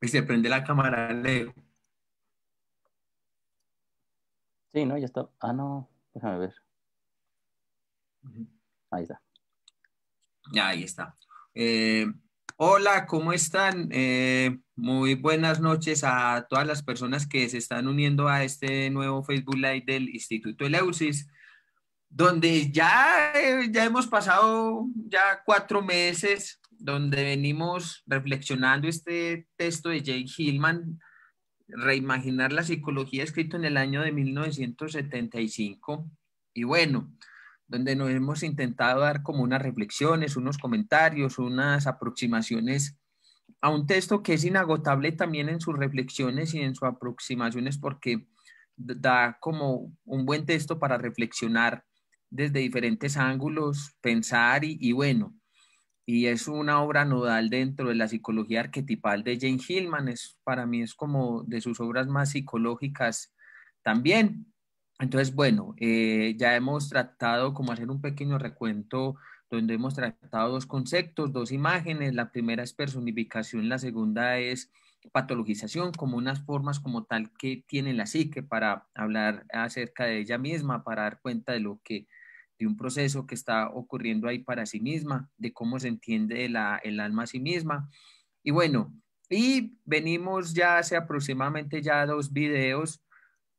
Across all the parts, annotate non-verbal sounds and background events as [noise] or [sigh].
Y se prende la cámara, Leo. Sí, no, ya está. Ah, no, déjame ver. Ahí está. Ya, ahí está. Eh, hola, ¿cómo están? Eh, muy buenas noches a todas las personas que se están uniendo a este nuevo Facebook Live del Instituto Eleusis, donde ya, eh, ya hemos pasado ya cuatro meses donde venimos reflexionando este texto de Jake Hillman, Reimaginar la psicología, escrito en el año de 1975. Y bueno, donde nos hemos intentado dar como unas reflexiones, unos comentarios, unas aproximaciones a un texto que es inagotable también en sus reflexiones y en sus aproximaciones porque da como un buen texto para reflexionar desde diferentes ángulos, pensar y, y bueno, y es una obra nodal dentro de la psicología arquetipal de Jane Hillman. Es, para mí es como de sus obras más psicológicas también. Entonces, bueno, eh, ya hemos tratado como hacer un pequeño recuento donde hemos tratado dos conceptos, dos imágenes. La primera es personificación, la segunda es patologización como unas formas como tal que tiene la psique para hablar acerca de ella misma, para dar cuenta de lo que de un proceso que está ocurriendo ahí para sí misma, de cómo se entiende el alma a sí misma. Y bueno, y venimos ya hace aproximadamente ya dos videos,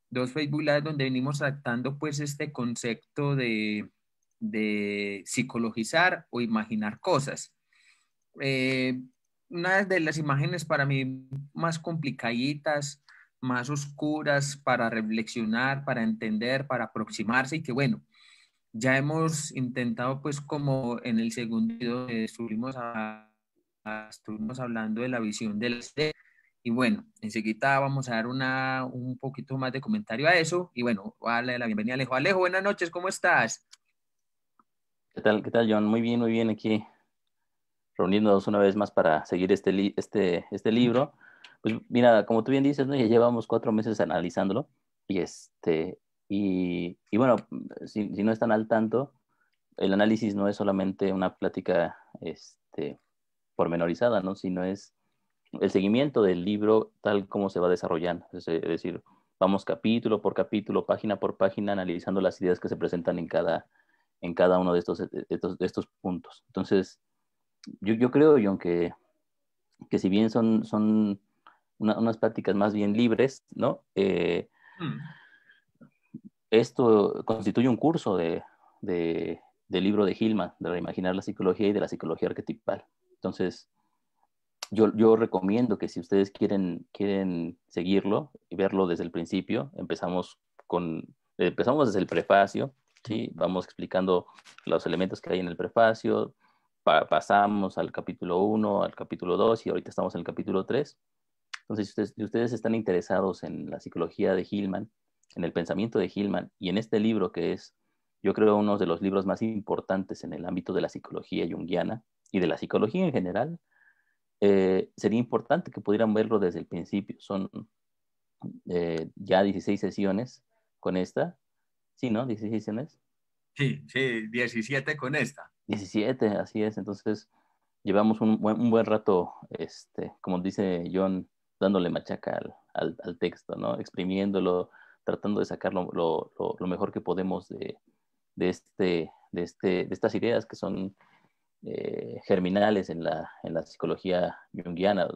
dos Facebook Live donde venimos tratando pues este concepto de, de psicologizar o imaginar cosas. Eh, una de las imágenes para mí más complicaditas, más oscuras para reflexionar, para entender, para aproximarse y que bueno, ya hemos intentado, pues como en el segundo video eh, estuvimos, hablando de la visión del la Y bueno, enseguida vamos a dar una, un poquito más de comentario a eso. Y bueno, vale la bienvenida Alejo. Alejo, buenas noches, ¿cómo estás? ¿Qué tal, qué tal, John? Muy bien, muy bien aquí, reuniéndonos una vez más para seguir este, este, este libro. Pues mira, como tú bien dices, ¿no? ya llevamos cuatro meses analizándolo y este, y, bueno, si, no están al tanto, el análisis no es solamente una plática este, pormenorizada, ¿no? sino es el seguimiento del libro tal como se va desarrollando. Es decir, vamos capítulo por capítulo, página por página, analizando las ideas que se presentan en cada, en cada uno de estos, estos, estos puntos. Entonces, yo, yo creo, John, que, que si bien son, son unas pláticas más bien libres, ¿no? Eh, hmm esto constituye un curso de, del libro de Hillman, de reimaginar la psicología y de la psicología arquetipal. Entonces, yo, recomiendo que si ustedes quieren, quieren seguirlo y verlo desde el principio, empezamos, con, empezamos desde el prefacio, ¿sí? vamos explicando los elementos que hay en el prefacio, pasamos al capítulo 1, al capítulo 2 y ahorita estamos en el capítulo 3. Entonces, si ustedes, si ustedes están interesados en la psicología de Hillman, en el pensamiento de Hillman y en este libro que es, yo creo, uno de los libros más importantes en el ámbito de la psicología junguiana y de la psicología en general, eh, sería importante que pudieran verlo desde el principio. Son eh, ya 16 sesiones con esta. Sí, ¿no? 16 sesiones. Sí, sí, 17 con esta. 17, así es. Entonces, llevamos un buen, rato, este, como dice John, dándole machaca al, al texto, ¿no? Exprimiéndolo, tratando de sacar lo, mejor que podemos este, de, este, de, estas ideas que son eh, germinales en la, en la psicología junguiana.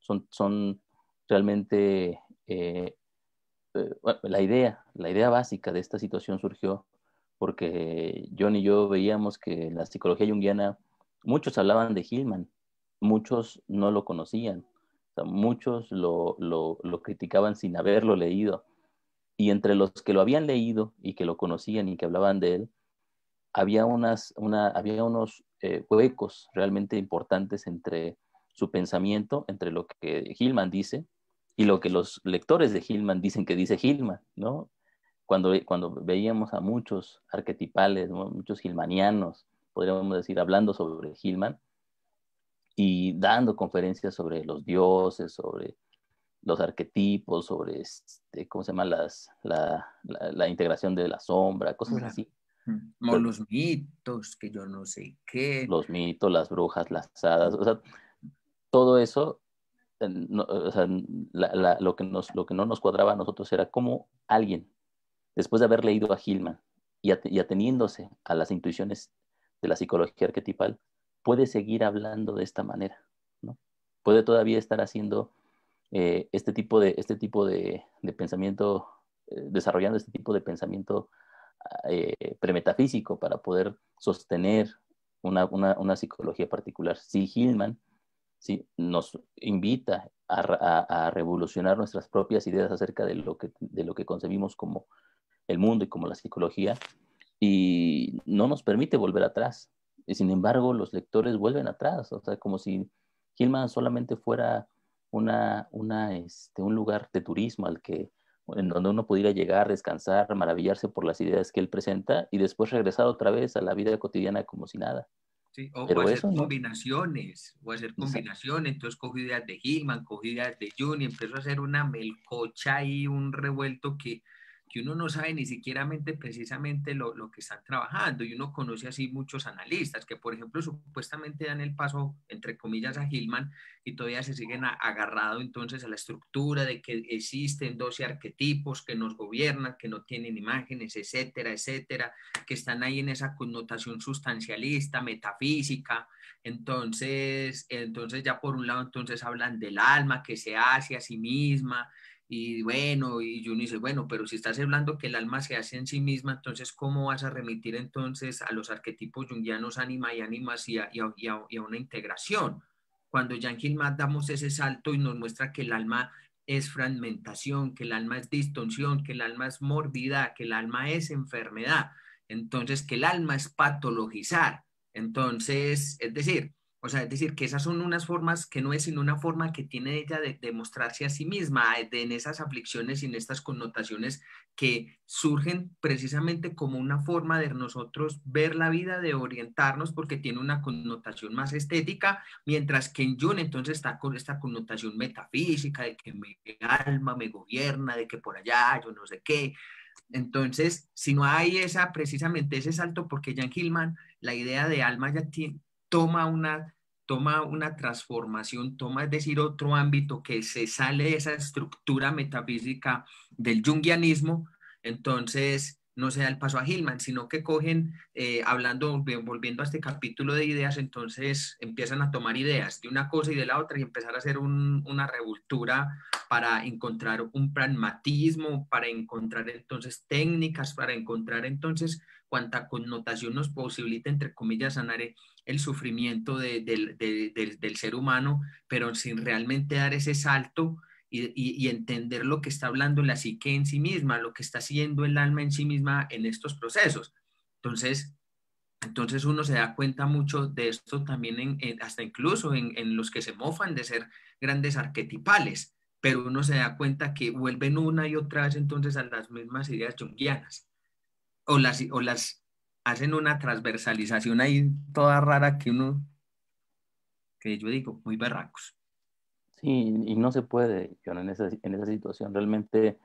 son, son realmente eh, eh, la idea, la idea básica de esta situación surgió porque John y yo veíamos que en la psicología junguiana muchos hablaban de Hillman, muchos no lo conocían, muchos lo, lo, lo, criticaban sin haberlo leído, y entre los que lo habían leído y que lo conocían y que hablaban de él, había, unas, una, había unos eh, huecos realmente importantes entre su pensamiento, entre lo que Hillman dice y lo que los lectores de Hillman dicen que dice Hillman, ¿no? Cuando, cuando veíamos a muchos arquetipales, muchos Hillmanianos, podríamos decir, hablando sobre Hillman y dando conferencias sobre los dioses, sobre los arquetipos, sobre, este, ¿cómo se llama? la, la, integración de la sombra, cosas así. Como mm. los mitos, que yo no sé qué. Los mitos, las brujas, las hadas, todo eso, lo, que nos, lo que no nos cuadraba a nosotros era cómo alguien, después de haber leído a Gilman y, ateniéndose a las intuiciones de la psicología arquetipal, puede seguir hablando de esta manera, ¿no? Puede todavía estar haciendo eh, este tipo de, este tipo de, pensamiento, eh, desarrollando este tipo de pensamiento pre eh, premetafísico para poder sostener una, una, una psicología particular. Si Hillman nos invita a, revolucionar nuestras propias ideas acerca de lo, que, de lo que concebimos como el mundo y como la psicología, y no nos permite volver atrás. y Sin embargo, los lectores vuelven atrás, o sea, como si Hillman solamente fuera una, una, este, un lugar de turismo al que, en donde uno pudiera llegar, descansar, maravillarse por las ideas que él presenta y después regresar otra vez a la vida cotidiana como si nada. Sí, o Pero hacer combinaciones, puede hacer combinaciones, entonces cogí ideas de Gilman, cogí ideas de Juni, empezó a hacer una melcocha y un revuelto que que uno no sabe ni siquiera precisamente lo, lo, que están trabajando y uno conoce así muchos analistas que, por ejemplo, supuestamente dan el paso, entre comillas, a Hillman y todavía se siguen agarrados agarrado entonces a la estructura de que existen doce arquetipos que nos gobiernan, que no tienen imágenes, etcétera, etcétera, que están ahí en esa connotación sustancialista, metafísica. Entonces, entonces ya por un lado, entonces hablan del alma que se hace a sí misma, y bueno, y Jung dice, bueno, pero si estás hablando que el alma se hace en sí misma, entonces, ¿cómo vas a remitir entonces a los arquetipos yungianos ánima y ánimas y, a, una integración? Cuando Jan más damos ese salto y nos muestra que el alma es fragmentación, que el alma es distorsión, que el alma es mordida, que el alma es enfermedad, entonces que el alma es patologizar. Entonces, es decir, o sea, es decir, que esas son unas formas que no es sino una forma que tiene ella de, demostrarse a sí misma, eh, en esas aflicciones y en estas connotaciones que surgen precisamente como una forma de nosotros ver la vida, de orientarnos, porque tiene una connotación más estética, mientras que en Jung entonces está con esta connotación metafísica de que mi alma me gobierna, de que por allá yo no sé qué. Entonces, si no hay esa precisamente ese salto, porque Jan Hillman, la idea de alma ya tiene toma una, toma una transformación, toma, es decir, otro ámbito que se sale de esa estructura metafísica del jungianismo, entonces no se da el paso a Hillman, sino que cogen, eh, hablando, volviendo a este capítulo de ideas, entonces empiezan a tomar ideas de una cosa y de la otra y empezar a hacer una revoltura para encontrar un pragmatismo, para encontrar entonces técnicas, para encontrar entonces cuanta connotación nos posibilita, entre comillas, sanar el sufrimiento del ser humano, pero sin realmente dar ese salto y, entender lo que está hablando la psique en sí misma, lo que está haciendo el alma en sí misma en estos procesos. Entonces, entonces uno se da cuenta mucho de esto también, hasta incluso en, en los que se mofan de ser grandes arquetipales, pero uno se da cuenta que vuelven una y otra vez entonces a las mismas ideas junguianas o las, o las hacen una transversalización ahí toda rara que uno, que yo digo, muy berracos. Sí, y no se puede, John, en esa, situación realmente,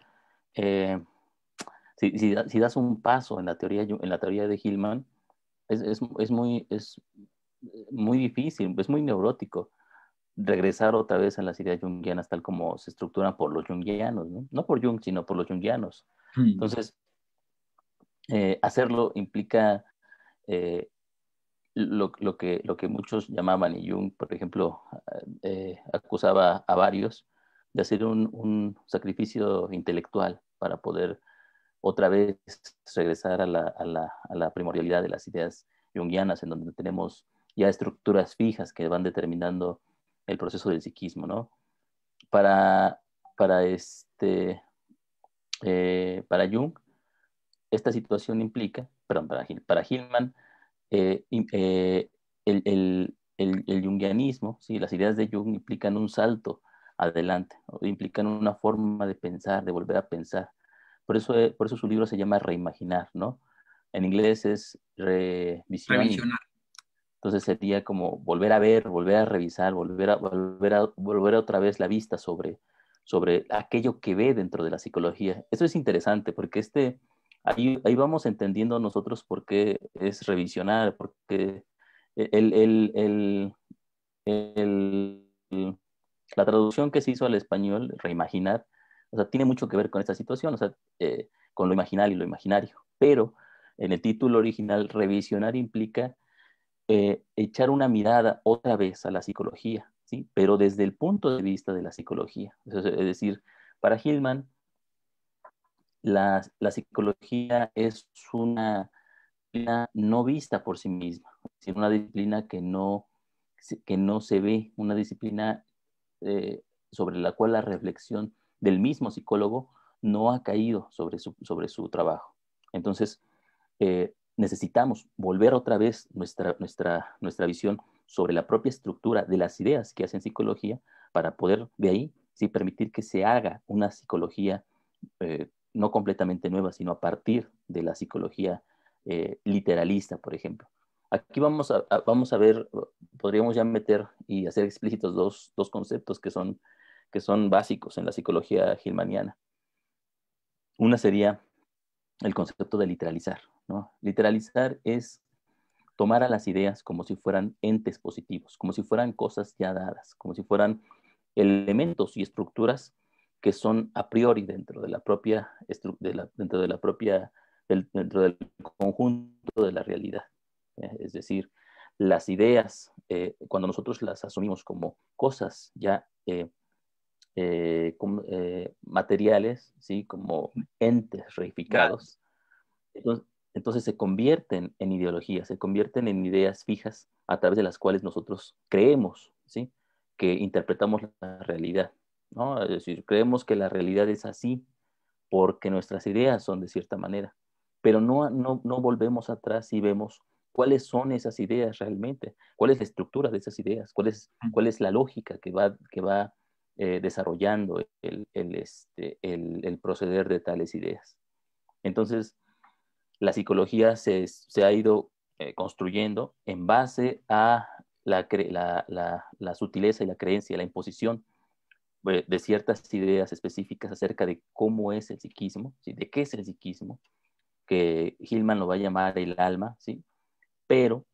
eh, si, das un paso en la teoría, en la teoría de Hillman, es, muy, es muy difícil, es muy neurótico regresar otra vez a las ideas junguianas tal como se estructuran por los junguianos, ¿no? no por Jung, sino por los junguianos. Hmm. Entonces, eh, hacerlo implica eh, lo, que, muchos llamaban, y Jung, por ejemplo, eh, acusaba a varios de hacer un, sacrificio intelectual para poder otra vez regresar a la, primordialidad de las ideas jungianas, en donde tenemos ya estructuras fijas que van determinando el proceso del psiquismo, ¿no? Para, para, este, para Jung, esta situación implica, perdón, para, Hillman, eh, eh, el, el, el, jungianismo, ¿sí? las ideas de Jung implican un salto adelante, implican una forma de pensar, de volver a pensar. Por eso, eh, por eso su libro se llama Reimaginar, ¿no? En inglés es revisionar. Entonces sería como volver a ver, volver a revisar, volver a, volver a, volver a otra vez la vista sobre, sobre aquello que ve dentro de la psicología. Eso es interesante porque este, ahí, vamos entendiendo nosotros por qué es revisionar, porque la traducción que se hizo al español, reimaginar, o tiene mucho que ver con esta situación, eh, con lo imaginal y lo imaginario. Pero en el título original, revisionar implica eh, echar una mirada otra vez a la psicología, ¿sí? pero desde el punto de vista de la psicología. Es decir, para Hillman, la, la psicología es una disciplina no vista por sí misma, es una disciplina que no, que no se ve, una disciplina eh, sobre la cual la reflexión del mismo psicólogo no ha caído sobre su, sobre su trabajo. Entonces, eh, necesitamos volver otra vez nuestra, nuestra, nuestra visión sobre la propia estructura de las ideas que hacen psicología para poder de ahí sí permitir que se haga una psicología eh, no completamente nueva, sino a partir de la psicología eh, literalista, por ejemplo. Aquí vamos a, vamos a ver, podríamos ya meter y hacer explícitos dos, dos conceptos que son, que son básicos en la psicología gilmaniana. Una sería el concepto de literalizar. Literalizar es tomar a las ideas como si fueran entes positivos, como si fueran cosas ya dadas, como si fueran elementos y estructuras que son a priori dentro de la propia, dentro de la propia, del, dentro del conjunto de la realidad. Eh, es decir, las ideas, eh, cuando nosotros las asumimos como cosas ya eh, materiales, ¿sí? como entes reificados, entonces, se convierten en ideologías, se convierten en ideas fijas a través de las cuales nosotros creemos ¿sí? que interpretamos la realidad. Es decir, creemos que la realidad es así porque nuestras ideas son de cierta manera, pero no, volvemos atrás y vemos cuáles son esas ideas realmente, cuál es la estructura de esas ideas, cuál es, cuál es la lógica que va, que va eh, desarrollando este, el, proceder de tales ideas. Entonces, la psicología se, ha ido eh, construyendo en base a la, la, la sutileza y la creencia, la imposición eh, de ciertas ideas específicas acerca de cómo es el psiquismo, ¿sí? de qué es el psiquismo, que Hillman lo va a llamar el alma, ¿sí? pero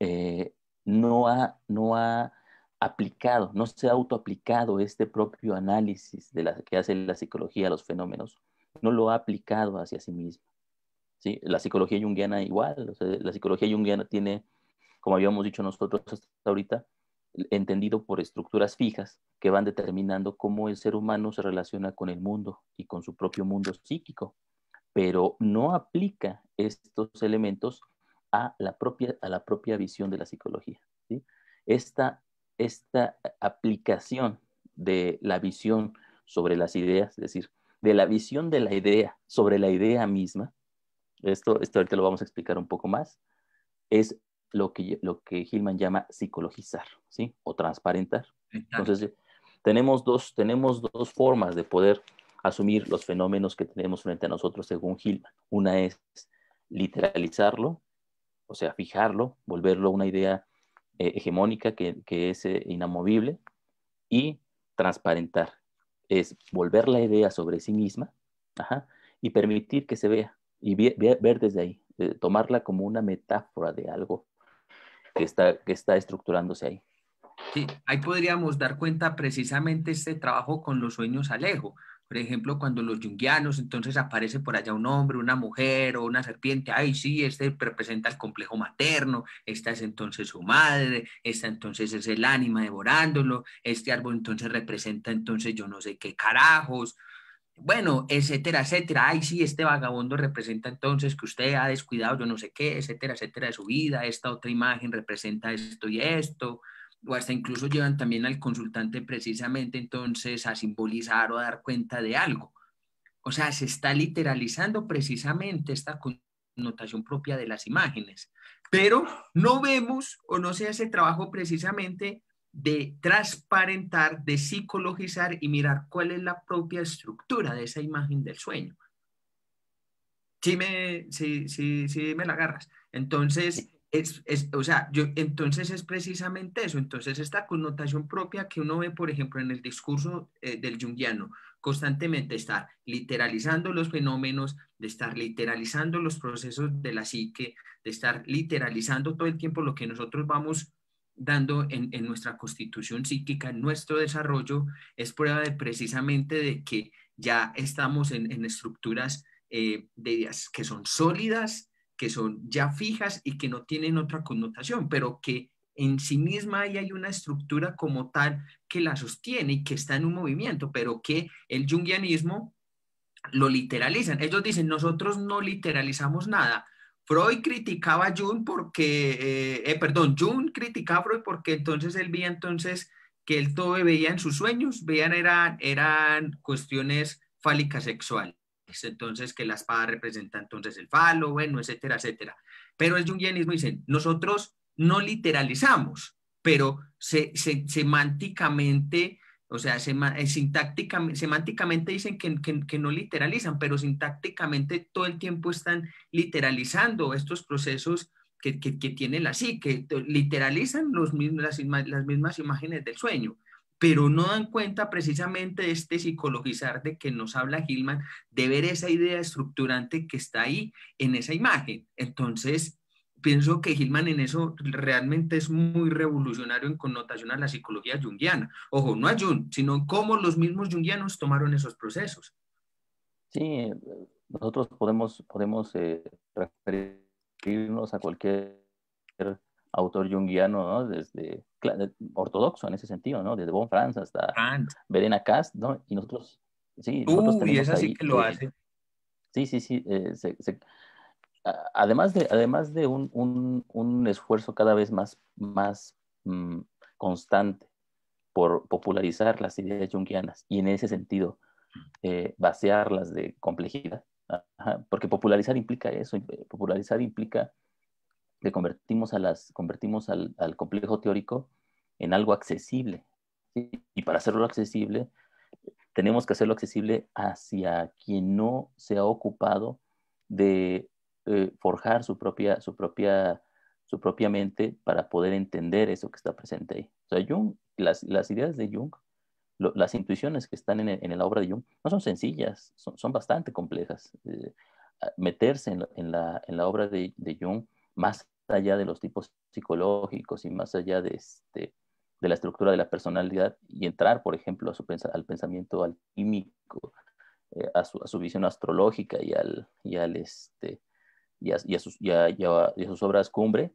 eh, no, ha, no ha aplicado, no se ha autoaplicado este propio análisis de la, que hace la psicología a los fenómenos, no lo ha aplicado hacia sí mismo. ¿sí? La psicología junguiana igual, la psicología junguiana tiene, como habíamos dicho nosotros hasta ahorita, entendido por estructuras fijas que van determinando cómo el ser humano se relaciona con el mundo y con su propio mundo psíquico, pero no aplica estos elementos a la propia, a la propia visión de la psicología. Esta, esta aplicación de la visión sobre las ideas, es decir, de la visión de la idea sobre la idea misma, esto, esto ahorita lo vamos a explicar un poco más, es lo que, lo que Hillman llama psicologizar, ¿sí? O transparentar. Entonces, tenemos dos, tenemos dos formas de poder asumir los fenómenos que tenemos frente a nosotros según Hillman. Una es literalizarlo, o sea, fijarlo, volverlo una idea eh, hegemónica que, que es eh, inamovible, y transparentar, es volver la idea sobre sí misma y permitir que se vea y ver desde ahí, eh, tomarla como una metáfora de algo que está, que está estructurándose ahí. Sí, ahí podríamos dar cuenta precisamente este trabajo con los sueños Alejo. Por ejemplo, cuando los yunguianos, entonces aparece por allá un hombre, una mujer o una serpiente, ay, sí, este representa el complejo materno, esta es entonces su madre, esta entonces es el ánima devorándolo, este árbol entonces representa entonces yo no sé qué carajos, bueno, etcétera, etcétera. Ay, sí, este vagabundo representa entonces que usted ha descuidado yo no sé qué, etcétera, etcétera, de su vida. Esta otra imagen representa esto y esto. O hasta incluso llevan también al consultante precisamente entonces a simbolizar o a dar cuenta de algo. O sea, se está literalizando precisamente esta connotación propia de las imágenes. Pero no vemos o no se hace trabajo precisamente de transparentar, de psicologizar y mirar cuál es la propia estructura de esa imagen del sueño. Si me, me la agarras. Entonces, es, o sea, yo, entonces es precisamente eso. Entonces, esta connotación propia que uno ve, por ejemplo, en el discurso eh, del junguiano, constantemente estar literalizando los fenómenos, de estar literalizando los procesos de la psique, de estar literalizando todo el tiempo lo que nosotros vamos dando en, nuestra constitución psíquica, en nuestro desarrollo, es prueba de, precisamente de que ya estamos en, estructuras eh, que son sólidas, que son ya fijas y que no tienen otra connotación, pero que en sí misma ahí hay una estructura como tal que la sostiene y que está en un movimiento, pero que el jungianismo lo literalizan. Ellos dicen, nosotros no literalizamos nada, Freud criticaba a Jung porque, eh, eh, perdón, Jung criticaba a Freud porque entonces él veía entonces que él todo veía en sus sueños, veían eran, eran cuestiones fálicas sexuales, entonces que la espada representa entonces el falo, bueno, etcétera, etcétera. Pero el jungianismo dice, nosotros no literalizamos, pero semánticamente o sea, eh, semánticamente dicen que, que, no literalizan, pero sintácticamente todo el tiempo están literalizando estos procesos que, que, que la literalizan los las, mismas, las mismas imágenes del sueño pero no dan cuenta precisamente de este psicologizar de que nos habla Gilman, de ver esa idea estructurante que está ahí en esa imagen. Entonces, pienso que Gilman en eso realmente es muy revolucionario en connotación a la psicología junguiana. Ojo, no a Jung, sino cómo los mismos junguianos tomaron esos procesos. Sí, nosotros podemos, podemos eh, referirnos a cualquier autor junguiano, Desde ortodoxo en ese sentido, ¿no? Desde Von Franz hasta Verena Kast. ¿no? Y nosotros, sí, nosotros Uy, tenemos que lo hace. sí, sí, sí, eh, además de, además de un, un, un esfuerzo cada vez más, más mm, constante por popularizar las ideas junguianas y en ese sentido eh, vaciarlas de complejidad, porque popularizar implica eso, eh, popularizar implica que convertimos, a las, convertimos al, al complejo teórico en algo accesible. Y para hacerlo accesible, tenemos que hacerlo accesible hacia quien no se ha ocupado de eh, forjar su propia, su, propia, su propia mente para poder entender eso que está presente ahí. O sea, Jung, las, las ideas de Jung, las intuiciones que están en, en, la obra de Jung, no son sencillas, son, son bastante complejas. Eh, meterse en, en, la, en, la, obra de, de, Jung, más allá de los tipos psicológicos y más allá de, este, de la estructura de la personalidad y entrar, por ejemplo, a su, al pensamiento alquímico, eh, a, su, a, su, visión astrológica y al, y al este, y a, sus, sus, obras cumbre,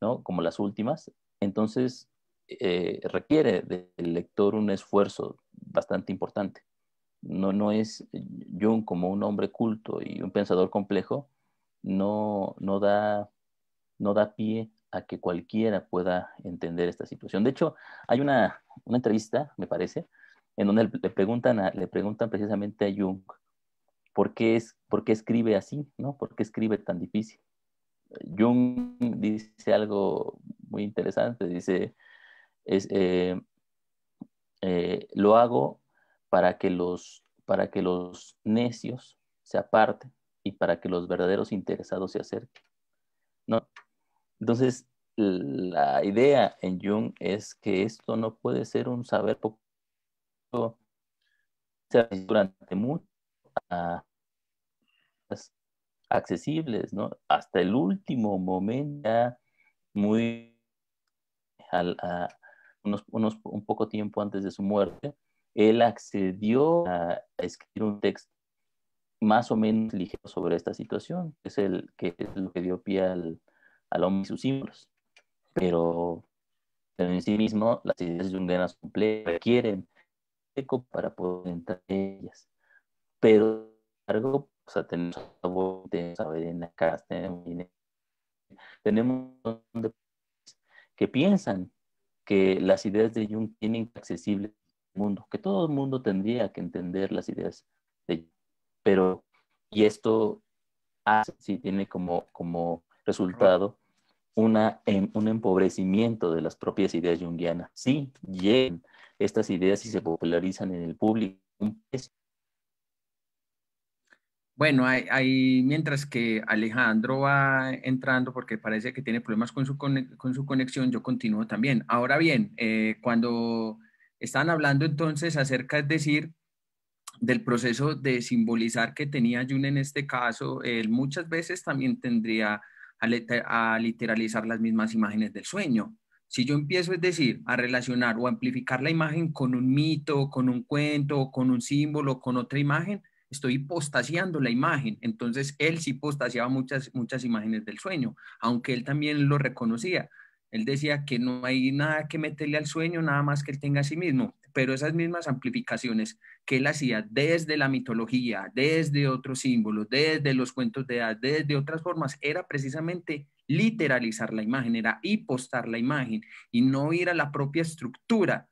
¿no? como las últimas. Entonces, eh, requiere del lector un esfuerzo bastante importante. No, no es Jung como un hombre culto y un pensador complejo, no, no, da, no da pie a que cualquiera pueda entender esta situación. De hecho, hay una, entrevista, me parece, en donde le preguntan, le preguntan precisamente a Jung ¿por qué, es, por escribe así? ¿no? ¿Por qué escribe tan difícil? Jung dice algo muy interesante, dice, eh, eh, lo hago para que, los, para que los necios se aparten y para que los verdaderos interesados se acerquen. Entonces, la idea en Jung es que esto no puede ser un saber poco durante mucho pues, accesibles, Hasta el último momento, muy unos, un poco tiempo antes de su muerte, él accedió a escribir un texto más o menos ligero sobre esta situación, que es, el, que es lo que dio pie al, hombre y sus símbolos. Pero, en sí mismo, las ideas de un gran complejas requieren para poder entrar en ellas pero o sea, tenemos tenemos, tenemos que piensan que las ideas de Jung tienen accesibles al mundo, que todo el mundo tendría que entender las ideas de Jung, pero y esto sí, tiene como, como resultado una, em, un empobrecimiento de las propias ideas junguianas. Sí, llegan estas ideas y se popularizan en el público, bueno, mientras que Alejandro va entrando porque parece que tiene problemas con su, con su conexión, yo continúo también. Ahora bien, eh, cuando estaban hablando entonces acerca, es decir, del proceso de simbolizar que tenía Jun en este caso, él muchas veces también tendría a, literalizar las mismas imágenes del sueño. Si yo empiezo, es decir, a relacionar o amplificar la imagen con un mito, con un cuento, con un símbolo, con otra imagen, estoy hipostaseando la imagen. Entonces él sí hipostaseaba muchas, muchas imágenes del sueño, aunque él también lo reconocía. Él decía que no hay nada que meterle al sueño, nada más que él tenga a sí mismo. Pero esas mismas amplificaciones que él hacía desde la mitología, desde otros símbolos, desde los cuentos de edad, desde otras formas, era precisamente literalizar la imagen, era hipostar la imagen y no ir a la propia estructura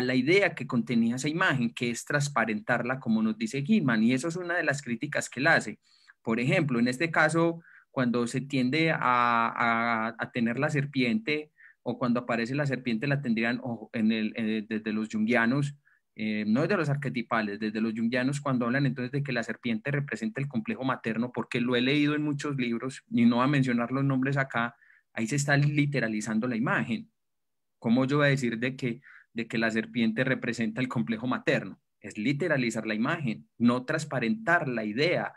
la idea que contenía esa imagen, que es transparentarla, como nos dice Gilman, y eso es una de las críticas que él hace. Por ejemplo, en este caso, cuando se tiende a, tener la serpiente o cuando aparece la serpiente, la tendrían en el, eh, desde los yunguianos, eh, no desde los arquetipales, desde los yunguianos, cuando hablan entonces de que la serpiente representa el complejo materno, porque lo he leído en muchos libros, y no a mencionar los nombres acá, ahí se está literalizando la imagen. ¿Cómo yo voy a decir de que de que la serpiente representa el complejo materno. Es literalizar la imagen, no transparentar la idea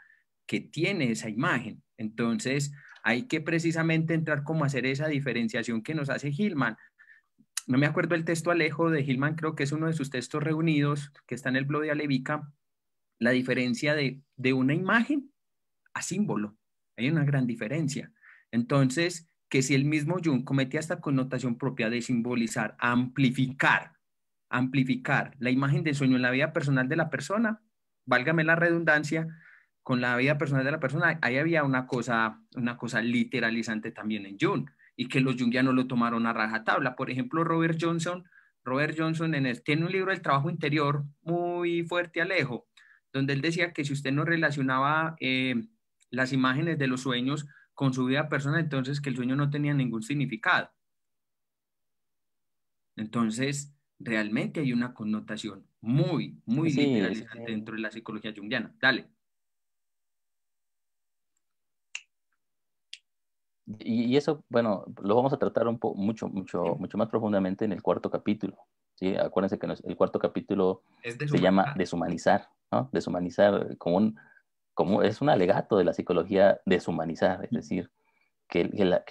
que tiene esa imagen. Entonces, hay que precisamente entrar como hacer esa diferenciación que nos hace Hillman. No me acuerdo el texto Alejo de Hillman, creo que es uno de sus textos reunidos que está en el blog de Alevica, la diferencia de, de una imagen a símbolo. Hay una gran diferencia. Entonces, que si el mismo Jung cometía esta connotación propia de simbolizar, amplificar, amplificar la imagen del sueño en la vida personal de la persona, válgame la redundancia, con la vida personal de la persona, ahí había una cosa, una cosa literalizante también en Jung y que los jungianos lo tomaron a rajatabla. Por ejemplo, Robert Johnson, Robert Johnson en tiene un libro del trabajo interior muy fuerte, Alejo, donde él decía que si usted no relacionaba eh, las imágenes de los sueños con su vida personal, entonces que el sueño no tenía ningún significado. Entonces, realmente hay una connotación muy, muy sí, dentro de la psicología junguiana. Dale. Y, eso, bueno, lo vamos a tratar mucho, mucho, mucho más profundamente en el cuarto capítulo. ¿sí? Acuérdense que el cuarto capítulo se llama deshumanizar, ¿no? Deshumanizar como un, como es un alegato de la psicología deshumanizar, es mm. decir, que,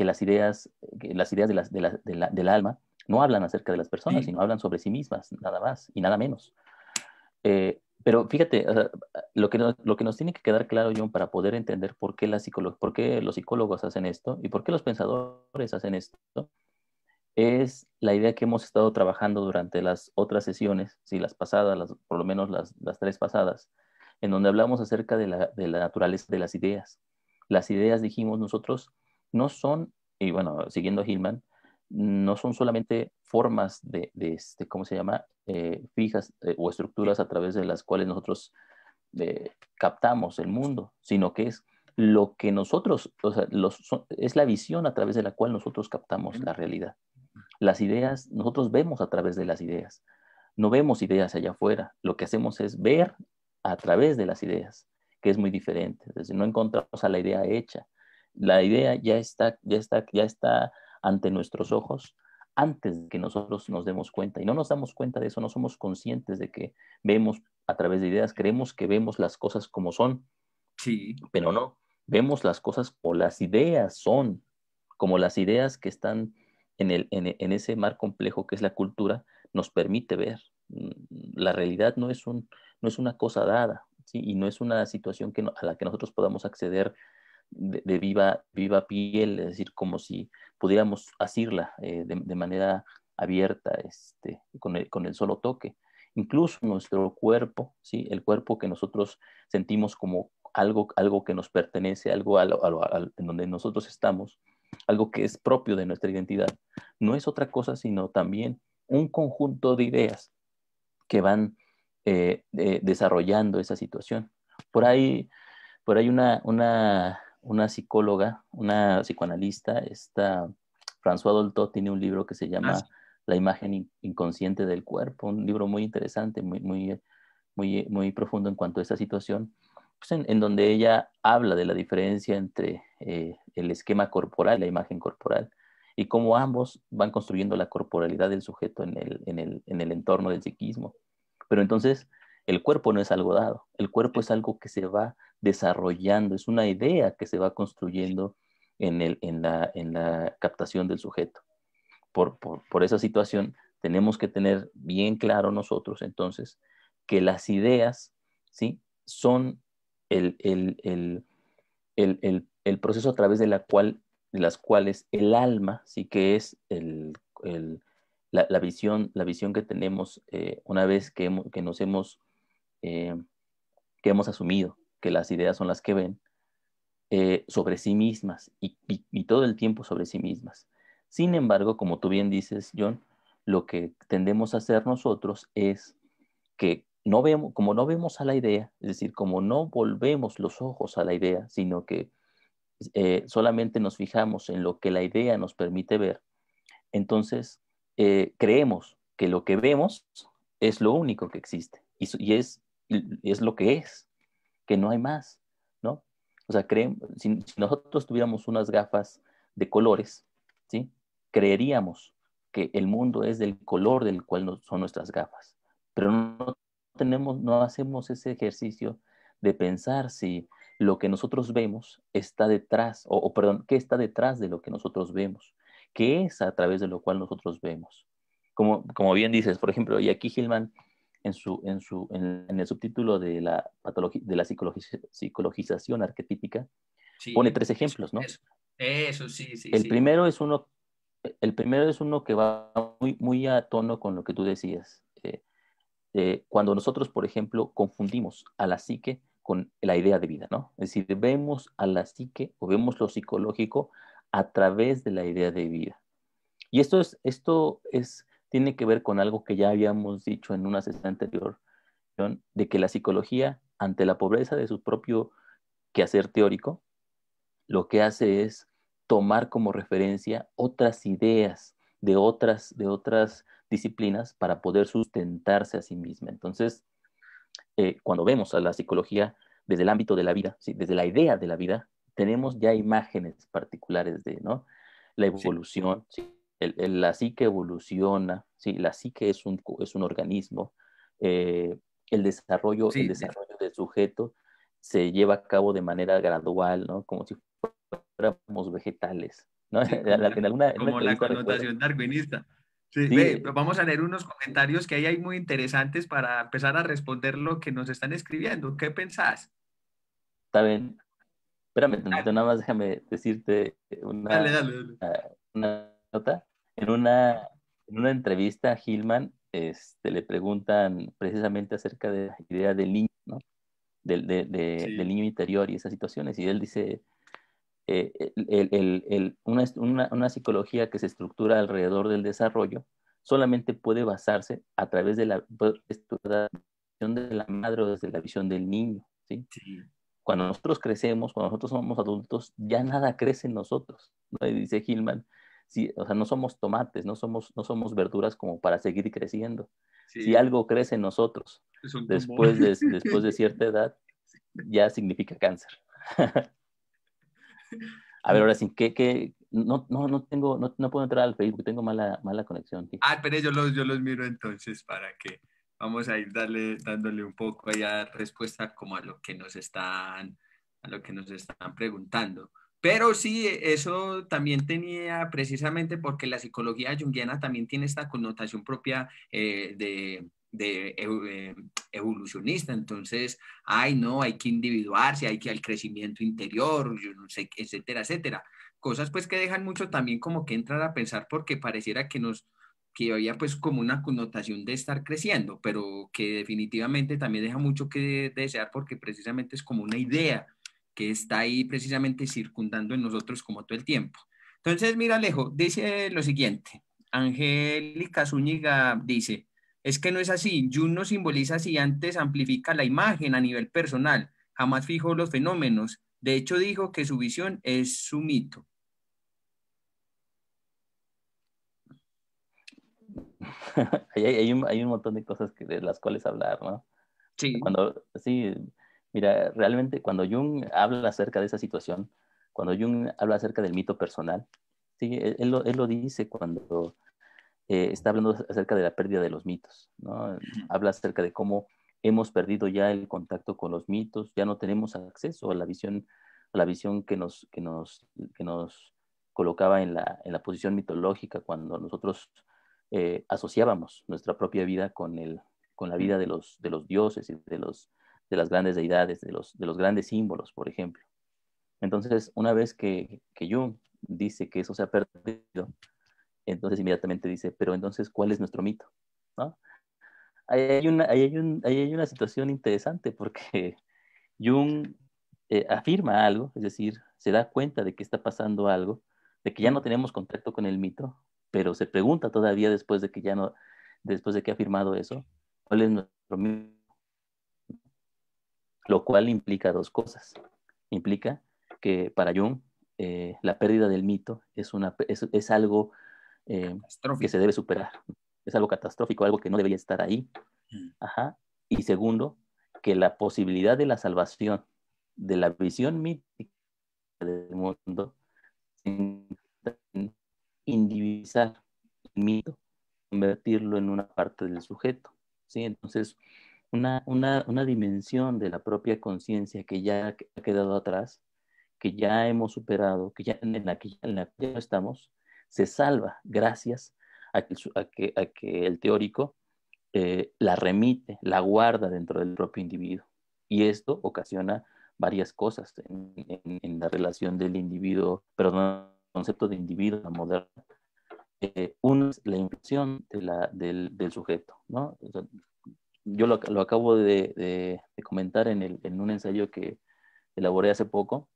las ideas, las ideas del alma no hablan acerca de las personas, sino hablan sobre sí mismas, nada más y nada menos. Eh, pero fíjate, lo, que nos, lo que nos tiene que quedar claro, John, para poder entender por qué, por qué los psicólogos hacen esto y por qué los pensadores hacen esto, es la idea que hemos estado trabajando durante las otras sesiones, si las pasadas, por lo menos las, las tres pasadas, en donde hablamos acerca de la, naturaleza de las ideas. Las ideas, dijimos nosotros, no son, y bueno, siguiendo a Hillman, no son solamente formas de, este, ¿cómo se llama?, eh, fijas eh, o estructuras a través de las cuales nosotros eh, captamos el mundo, sino que es lo que nosotros, es la visión a través de la cual nosotros captamos la realidad. Las ideas, nosotros vemos a través de las ideas. No vemos ideas allá afuera, lo que hacemos es ver a través de las ideas, que es muy diferente. Es no encontramos a la idea hecha. La idea ya está, ya está, ya está ante nuestros ojos antes de que nosotros nos demos cuenta. Y no nos damos cuenta de eso, no somos conscientes de que vemos a través de ideas, creemos que vemos las cosas como son. Sí. Pero no, vemos las cosas o las ideas son, como las ideas que están en, el, en ese mar complejo que es la cultura, nos permite ver. Mm, la realidad no es un, no es una cosa dada, y no es una situación a la que nosotros podamos acceder de, viva, viva piel, es decir, como si pudiéramos asirla eh, de, manera abierta, este, con, el, solo toque. Incluso nuestro cuerpo, ¿sí? el cuerpo que nosotros sentimos como algo, algo que nos pertenece, algo en donde nosotros estamos, algo que es propio de nuestra identidad, no es otra cosa sino también un conjunto de ideas que van eh, desarrollando esa situación. Por ahí, por ahí una, una, una psicóloga, una psicoanalista, esta François Dolto tiene un libro que se ah, llama La imagen inconsciente del cuerpo, un libro muy interesante, muy, muy, muy, muy profundo en cuanto a esa situación, pues en, en, donde ella habla de la diferencia entre eh, el esquema corporal y la imagen corporal y cómo ambos van construyendo la corporalidad del sujeto en el, en el, en el entorno del psiquismo. Pero entonces el cuerpo no es algo dado, el cuerpo es algo que se va desarrollando, es una idea que se va construyendo en, el, en, la, captación del sujeto. Por, esa situación tenemos que tener bien claro nosotros entonces que las ideas ¿sí? son el, el, el, el proceso a través de, la cual, las cuales el alma, sí que es el, la, visión, la visión que tenemos eh, una vez que, hemos, nos hemos, eh, que hemos asumido que las ideas son las que ven, eh, sobre sí mismas y, todo el tiempo sobre sí mismas. Sin embargo, como tú bien dices, John, lo que tendemos a hacer nosotros es que no vemos, como no vemos a la idea, es decir, como no volvemos los ojos a la idea, sino que solamente nos fijamos en lo que la idea nos permite ver, entonces eh, creemos que lo que vemos es lo único que existe y, es, es lo que es, que no hay más, ¿no? O sea, si, nosotros tuviéramos unas gafas de colores, ¿sí? Creeríamos que el mundo es del color del cual son nuestras gafas, pero no tenemos, no hacemos ese ejercicio de pensar si lo que nosotros vemos está detrás, o, o perdón, qué está detrás de lo que nosotros vemos que es a través de lo cual nosotros vemos. Como, bien dices, por ejemplo, y aquí Hillman, en, su, en, su, en, el subtítulo de la, de la psicologización arquetípica, pone tres ejemplos, ¿no? Eso, eso, sí, sí. El, Primero es uno, el primero es uno que va muy, muy a tono con lo que tú decías. Eh, eh, cuando nosotros, por ejemplo, confundimos a la psique con la idea de vida, ¿no? Es decir, vemos a la psique o vemos lo psicológico a través de la idea de vida. Y esto es, esto es, tiene que ver con algo que ya habíamos dicho en una sesión anterior, de que la psicología, ante la pobreza de su propio quehacer teórico, lo que hace es tomar como referencia otras ideas de otras, de otras disciplinas para poder sustentarse a sí misma. Entonces, eh, cuando vemos a la psicología desde el ámbito de la vida, desde la idea de la vida, tenemos ya imágenes particulares de, La evolución, El, la psique evoluciona, ¿sí? La psique es un, es un organismo, eh, el desarrollo, desarrollo del sujeto se lleva a cabo de manera gradual, ¿no? Como si fuéramos vegetales, [laughs] como, la connotación darwinista. vamos a leer unos comentarios que ahí hay muy interesantes para empezar a responder lo que nos están escribiendo. ¿Qué pensás? Está bien. Espérame, nada más déjame decirte ah, una, nota. En una, en una entrevista a Hillman este, le preguntan precisamente acerca de la idea del niño, ¿no? del, del niño interior y esas situaciones. Y él dice, eh, una, psicología que se estructura alrededor del desarrollo solamente puede basarse a través de la, visión de la madre o desde la visión del niño. ¿sí? sí cuando nosotros crecemos, cuando nosotros somos adultos, ya nada crece en nosotros, dice Hillman. o sea, no somos tomates, no somos, no somos verduras como para seguir creciendo. Si algo crece en nosotros después de, cierta edad, ya significa cáncer. [laughs] A ver, ahora sí, ¿qué, qué? No, no, no tengo, no, puedo entrar al Facebook, tengo mala, mala conexión. Ah, pero yo los, yo los miro entonces para que vamos a ir darle, dándole un poco ahí a respuesta como a lo que nos están, a lo que nos están preguntando. Pero sí, e, eso también tenía precisamente porque la psicología junguiana también tiene esta connotación propia eh, de, eh, evolucionista, entonces, ay, no, hay que individuarse, hay que al crecimiento interior, yo no sé, etcétera, etcétera. Cosas pues que dejan mucho también como que entrar a pensar porque pareciera que nos, que había pues como una connotación de estar creciendo, pero que definitivamente también deja mucho que desear porque precisamente es como una idea que está ahí precisamente circundando en nosotros como todo el tiempo. Entonces, mira Alejo, dice lo siguiente, Angélica Zúñiga dice, es que no es así, Jung no simboliza si antes amplifica la imagen a nivel personal, jamás fijó los fenómenos, de hecho dijo que su visión es su mito. [laughs] hay, hay, un, hay, un, montón de cosas que, de las cuales hablar, ¿no? Sí. Cuando, sí, mira, realmente cuando Jung habla acerca de esa situación, cuando Jung habla acerca del mito personal, sí, él, lo, él lo, dice cuando eh, está hablando acerca de la pérdida de los mitos, ¿no? Habla acerca de cómo hemos perdido ya el contacto con los mitos, ya no tenemos acceso a la visión, a la visión que nos, que nos, que nos colocaba en la, en la posición mitológica cuando nosotros eh, asociábamos nuestra propia vida con, el, con la vida de los, de los dioses y de, los, de las grandes deidades, de los, de los grandes símbolos, por ejemplo. Entonces, una vez que, que Jung dice que eso se ha perdido, entonces inmediatamente dice, pero entonces, ¿cuál es nuestro mito? hay, una, hay, una situación interesante porque [laughs] Jung eh, afirma algo, es decir, se da cuenta de que está pasando algo, de que ya no tenemos contacto con el mito, pero se pregunta todavía después de que ya no, después de que ha firmado eso, ¿cuál es nuestro mismo? Lo cual implica dos cosas. Implica que para Jung eh, la pérdida del mito es, una, es, algo eh, que se debe superar. Es algo catastrófico, algo que no debería estar ahí. Mm. Ajá. Y segundo, que la posibilidad de la salvación, de la visión mítica del mundo, individualizar el mito, convertirlo en una parte del sujeto. ¿sí? Entonces, una, dimensión de la propia conciencia que ya ha quedado atrás, que ya hemos superado, que ya, en la que ya, estamos, se salva gracias a que, que, el teórico eh, la remite, la guarda dentro del propio individuo. Y esto ocasiona varias cosas en, en la relación del individuo, perdón, concepto de individuo moderno, eh, uno es la inflación del, sujeto. yo lo, acabo de, comentar en, el, un ensayo que elaboré hace poco,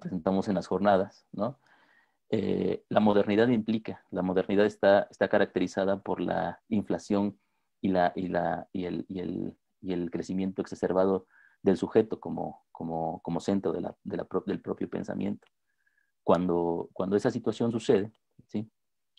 presentamos en las jornadas, eh, la modernidad implica, la modernidad está, está caracterizada por la inflación y, la, y, el, crecimiento exacerbado del sujeto como, centro de la, del propio pensamiento cuando, cuando esa situación sucede, ¿sí?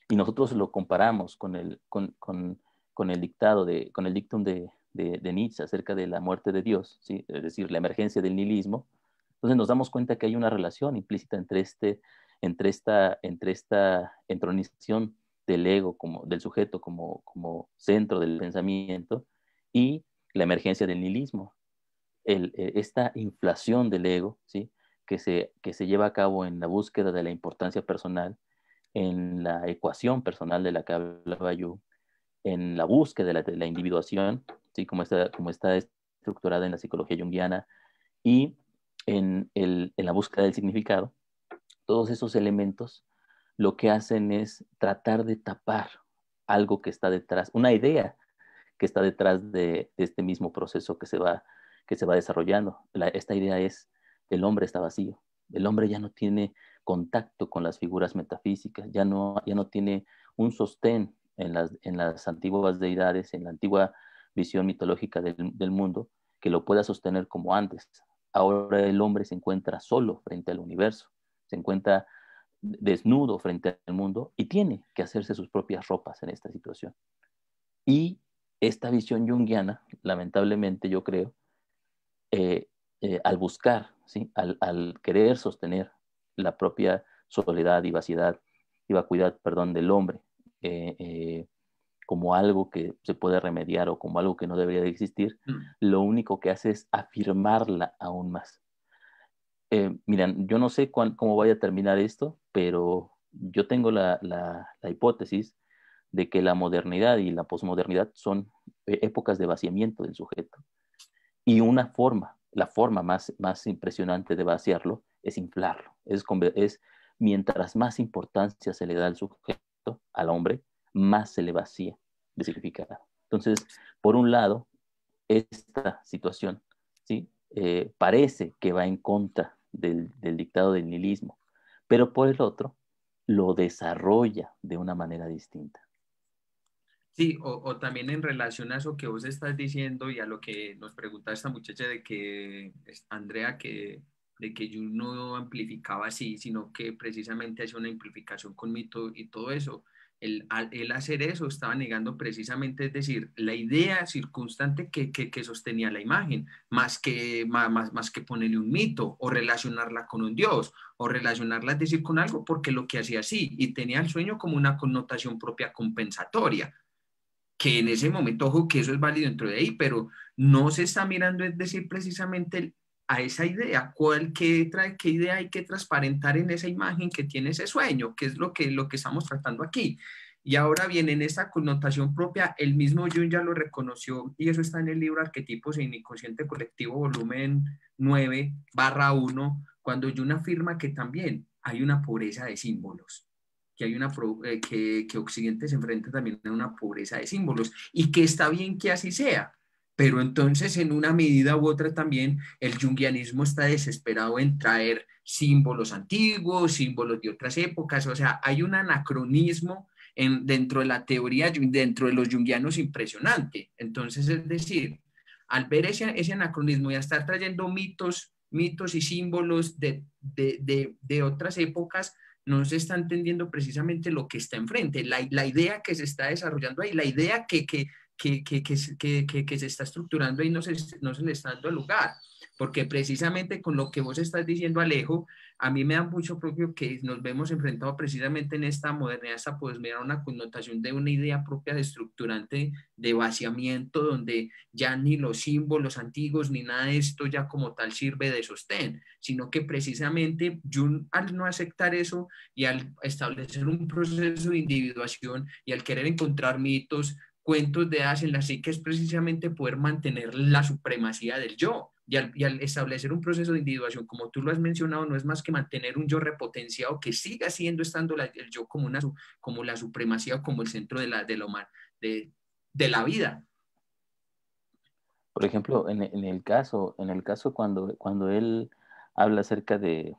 y nosotros lo comparamos con el, con, con, con el dictado, de, con el dictum de, de, Nietzsche acerca de la muerte de Dios, ¿sí? es decir, la emergencia del nihilismo, entonces nos damos cuenta que hay una relación implícita entre, este, entre, esta, entre esta entronización del ego, como, del sujeto como, como centro del pensamiento, y la emergencia del nihilismo, el, eh, esta inflación del ego, ¿sí? que se, lleva a cabo en la búsqueda de la importancia personal, en la ecuación personal de la que hablaba en la búsqueda de la, individuación, ¿sí? como, está, como está estructurada en la psicología junguiana, y en, la búsqueda del significado, todos esos elementos lo que hacen es tratar de tapar algo que está detrás, una idea que está detrás de, este mismo proceso que se va, que se va desarrollando. esta idea es el hombre está vacío, el hombre ya no tiene contacto con las figuras metafísicas, ya no, ya no tiene un sostén en las, en las antiguas deidades, en la antigua visión mitológica del, mundo, que lo pueda sostener como antes. Ahora el hombre se encuentra solo frente al universo, se encuentra desnudo frente al mundo y tiene que hacerse sus propias ropas en esta situación. Y esta visión junguiana, lamentablemente yo creo, eh, eh, al buscar ¿sí? al, querer sostener la propia soledad y vacidad y vacuidad perdón, del hombre eh, eh, como algo que se puede remediar o como algo que no debería de existir, mm. lo único que hace es afirmarla aún más. Eh, miren, yo no sé cómo vaya a terminar esto, pero yo tengo la hipótesis de que la modernidad y la posmodernidad son épocas de vaciamiento del sujeto y una forma la forma más, más impresionante de vaciarlo es inflarlo. Es, es mientras más importancia se le da al sujeto, al hombre, más se le vacía de significado. Entonces, por un lado, esta situación ¿sí? Eh, parece que va en contra del dictado del nihilismo, pero por el otro, lo desarrolla de una manera distinta. Sí, o, o, también en relación a eso que vos estás diciendo y a lo que nos pregunta esta muchacha de que, Andrea, que, de que yo no amplificaba así, sino que precisamente hacía una amplificación con mito y todo eso. El, hacer eso estaba negando precisamente, es decir, la idea circunstante que, que, que sostenía la imagen, más que, más, más que ponerle un mito o relacionarla con un dios o relacionarla, es decir, con algo, porque lo que hacía así y tenía el sueño como una connotación propia compensatoria que en ese momento, ojo, que eso es válido dentro de ahí, pero no se está mirando, es decir, precisamente a esa idea, cuál, qué, trae, qué idea hay que transparentar en esa imagen que tiene ese sueño, que es lo que, lo que estamos tratando aquí. Y ahora viene en esta connotación propia, el mismo Jung ya lo reconoció, y eso está en el libro Arquetipos en Inconsciente Colectivo, volumen 9, barra 1, cuando Jung afirma que también hay una pobreza de símbolos que, hay una eh, que, Occidente se enfrenta también a una pobreza de símbolos y que está bien que así sea, pero entonces en una medida u otra también el jungianismo está desesperado en traer símbolos antiguos, símbolos de otras épocas, o sea, hay un anacronismo en, dentro de la teoría, dentro de los jungianos impresionante. Entonces, es decir, al ver ese, anacronismo y a estar trayendo mitos, mitos y símbolos de, de otras épocas, no se está entendiendo precisamente lo que está enfrente, la, la idea que se está desarrollando ahí, la idea que, que, se está estructurando ahí no se, no se le está dando lugar porque precisamente con lo que vos estás diciendo, Alejo, a mí me da mucho propio que nos vemos enfrentados precisamente en esta modernidad, esta pues, mira una connotación de una idea propia de estructurante, de vaciamiento, donde ya ni los símbolos antiguos ni nada de esto ya como tal sirve de sostén, sino que precisamente yo al no aceptar eso y al establecer un proceso de individuación y al querer encontrar mitos, cuentos de hadas así que es precisamente poder mantener la supremacía del yo. Y al, establecer un proceso de individuación, como tú lo has mencionado, no es más que mantener un yo repotenciado que siga siendo estando el yo como, una, como la supremacía o como el centro de la, de, lo, de, de la vida. Por ejemplo, en, en, el caso, en el caso cuando, cuando él habla acerca de,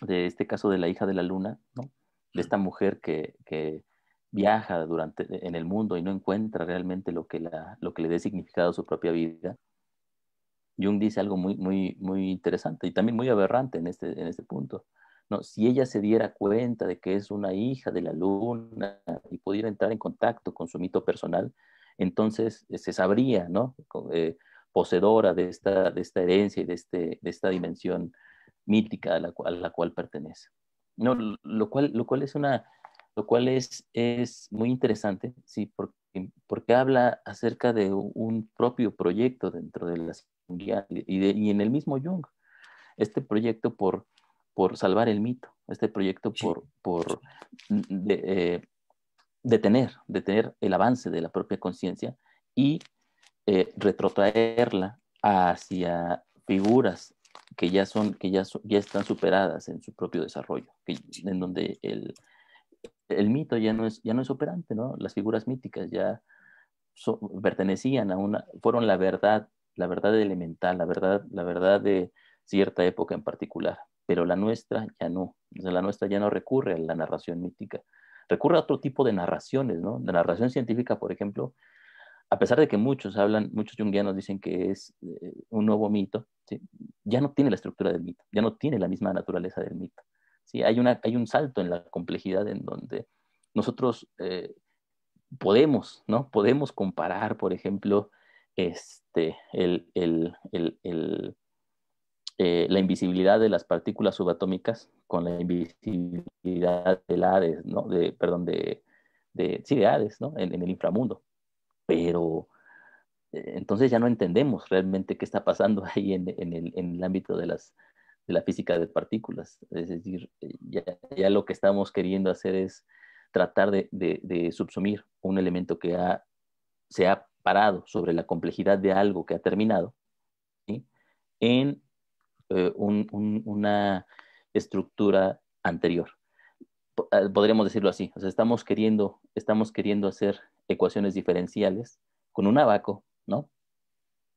de este caso de la hija de la luna, ¿no? de esta mujer que, que viaja durante, eh, en el mundo y no encuentra realmente lo que, lo que le dé significado a su propia vida, Jung dice algo muy, muy, muy interesante y también muy aberrante en este, en este punto. No, si ella se diera cuenta de que es una hija de la luna y pudiera entrar en contacto con su mito personal, entonces eh, se sabría, ¿no? Eh, poseedora de esta, de esta herencia y de, este, de esta dimensión mítica a la, a la cual pertenece. No, lo, cual, lo cual es una lo cual es, muy interesante, ¿sí? Porque, habla acerca de un propio proyecto dentro de la y, en el mismo Jung, este proyecto por, por salvar el mito, este proyecto por, por de, eh, detener, el avance de la propia conciencia y eh, retrotraerla hacia figuras que ya son que ya, ya están superadas en su propio desarrollo en donde el, el mito ya no es, ya no es operante, ¿no? Las figuras míticas ya pertenecían a una, fueron la verdad, la verdad elemental, la verdad, la verdad de cierta época en particular, pero la nuestra ya no, sea, la nuestra ya no recurre a la narración mítica, recurre a otro tipo de narraciones, ¿no? La narración científica, por ejemplo, a pesar de que muchos hablan, muchos jungianos dicen que es eh, un nuevo mito, ya no tiene la estructura del mito, ya no tiene la misma naturaleza del mito. ¿sí? Hay, una, hay un salto en la complejidad en donde nosotros eh, podemos, ¿no? Podemos comparar, por ejemplo, este, el, el, eh, la invisibilidad de las partículas subatómicas con la invisibilidad de Hades, ¿no? De, perdón, de, de, sí, de Hades, ¿no? En, el inframundo. Pero eh, entonces ya no entendemos realmente qué está pasando [laughs] ahí en, en, en el, ámbito de las de la física de partículas. Es decir, eh, ya, lo que estamos queriendo hacer es tratar de, subsumir un elemento que ha, se ha parado sobre la complejidad de algo que ha terminado en eh, una estructura anterior. Eh, podríamos decirlo así. estamos queriendo, estamos queriendo hacer ecuaciones diferenciales con un abaco, ¿no?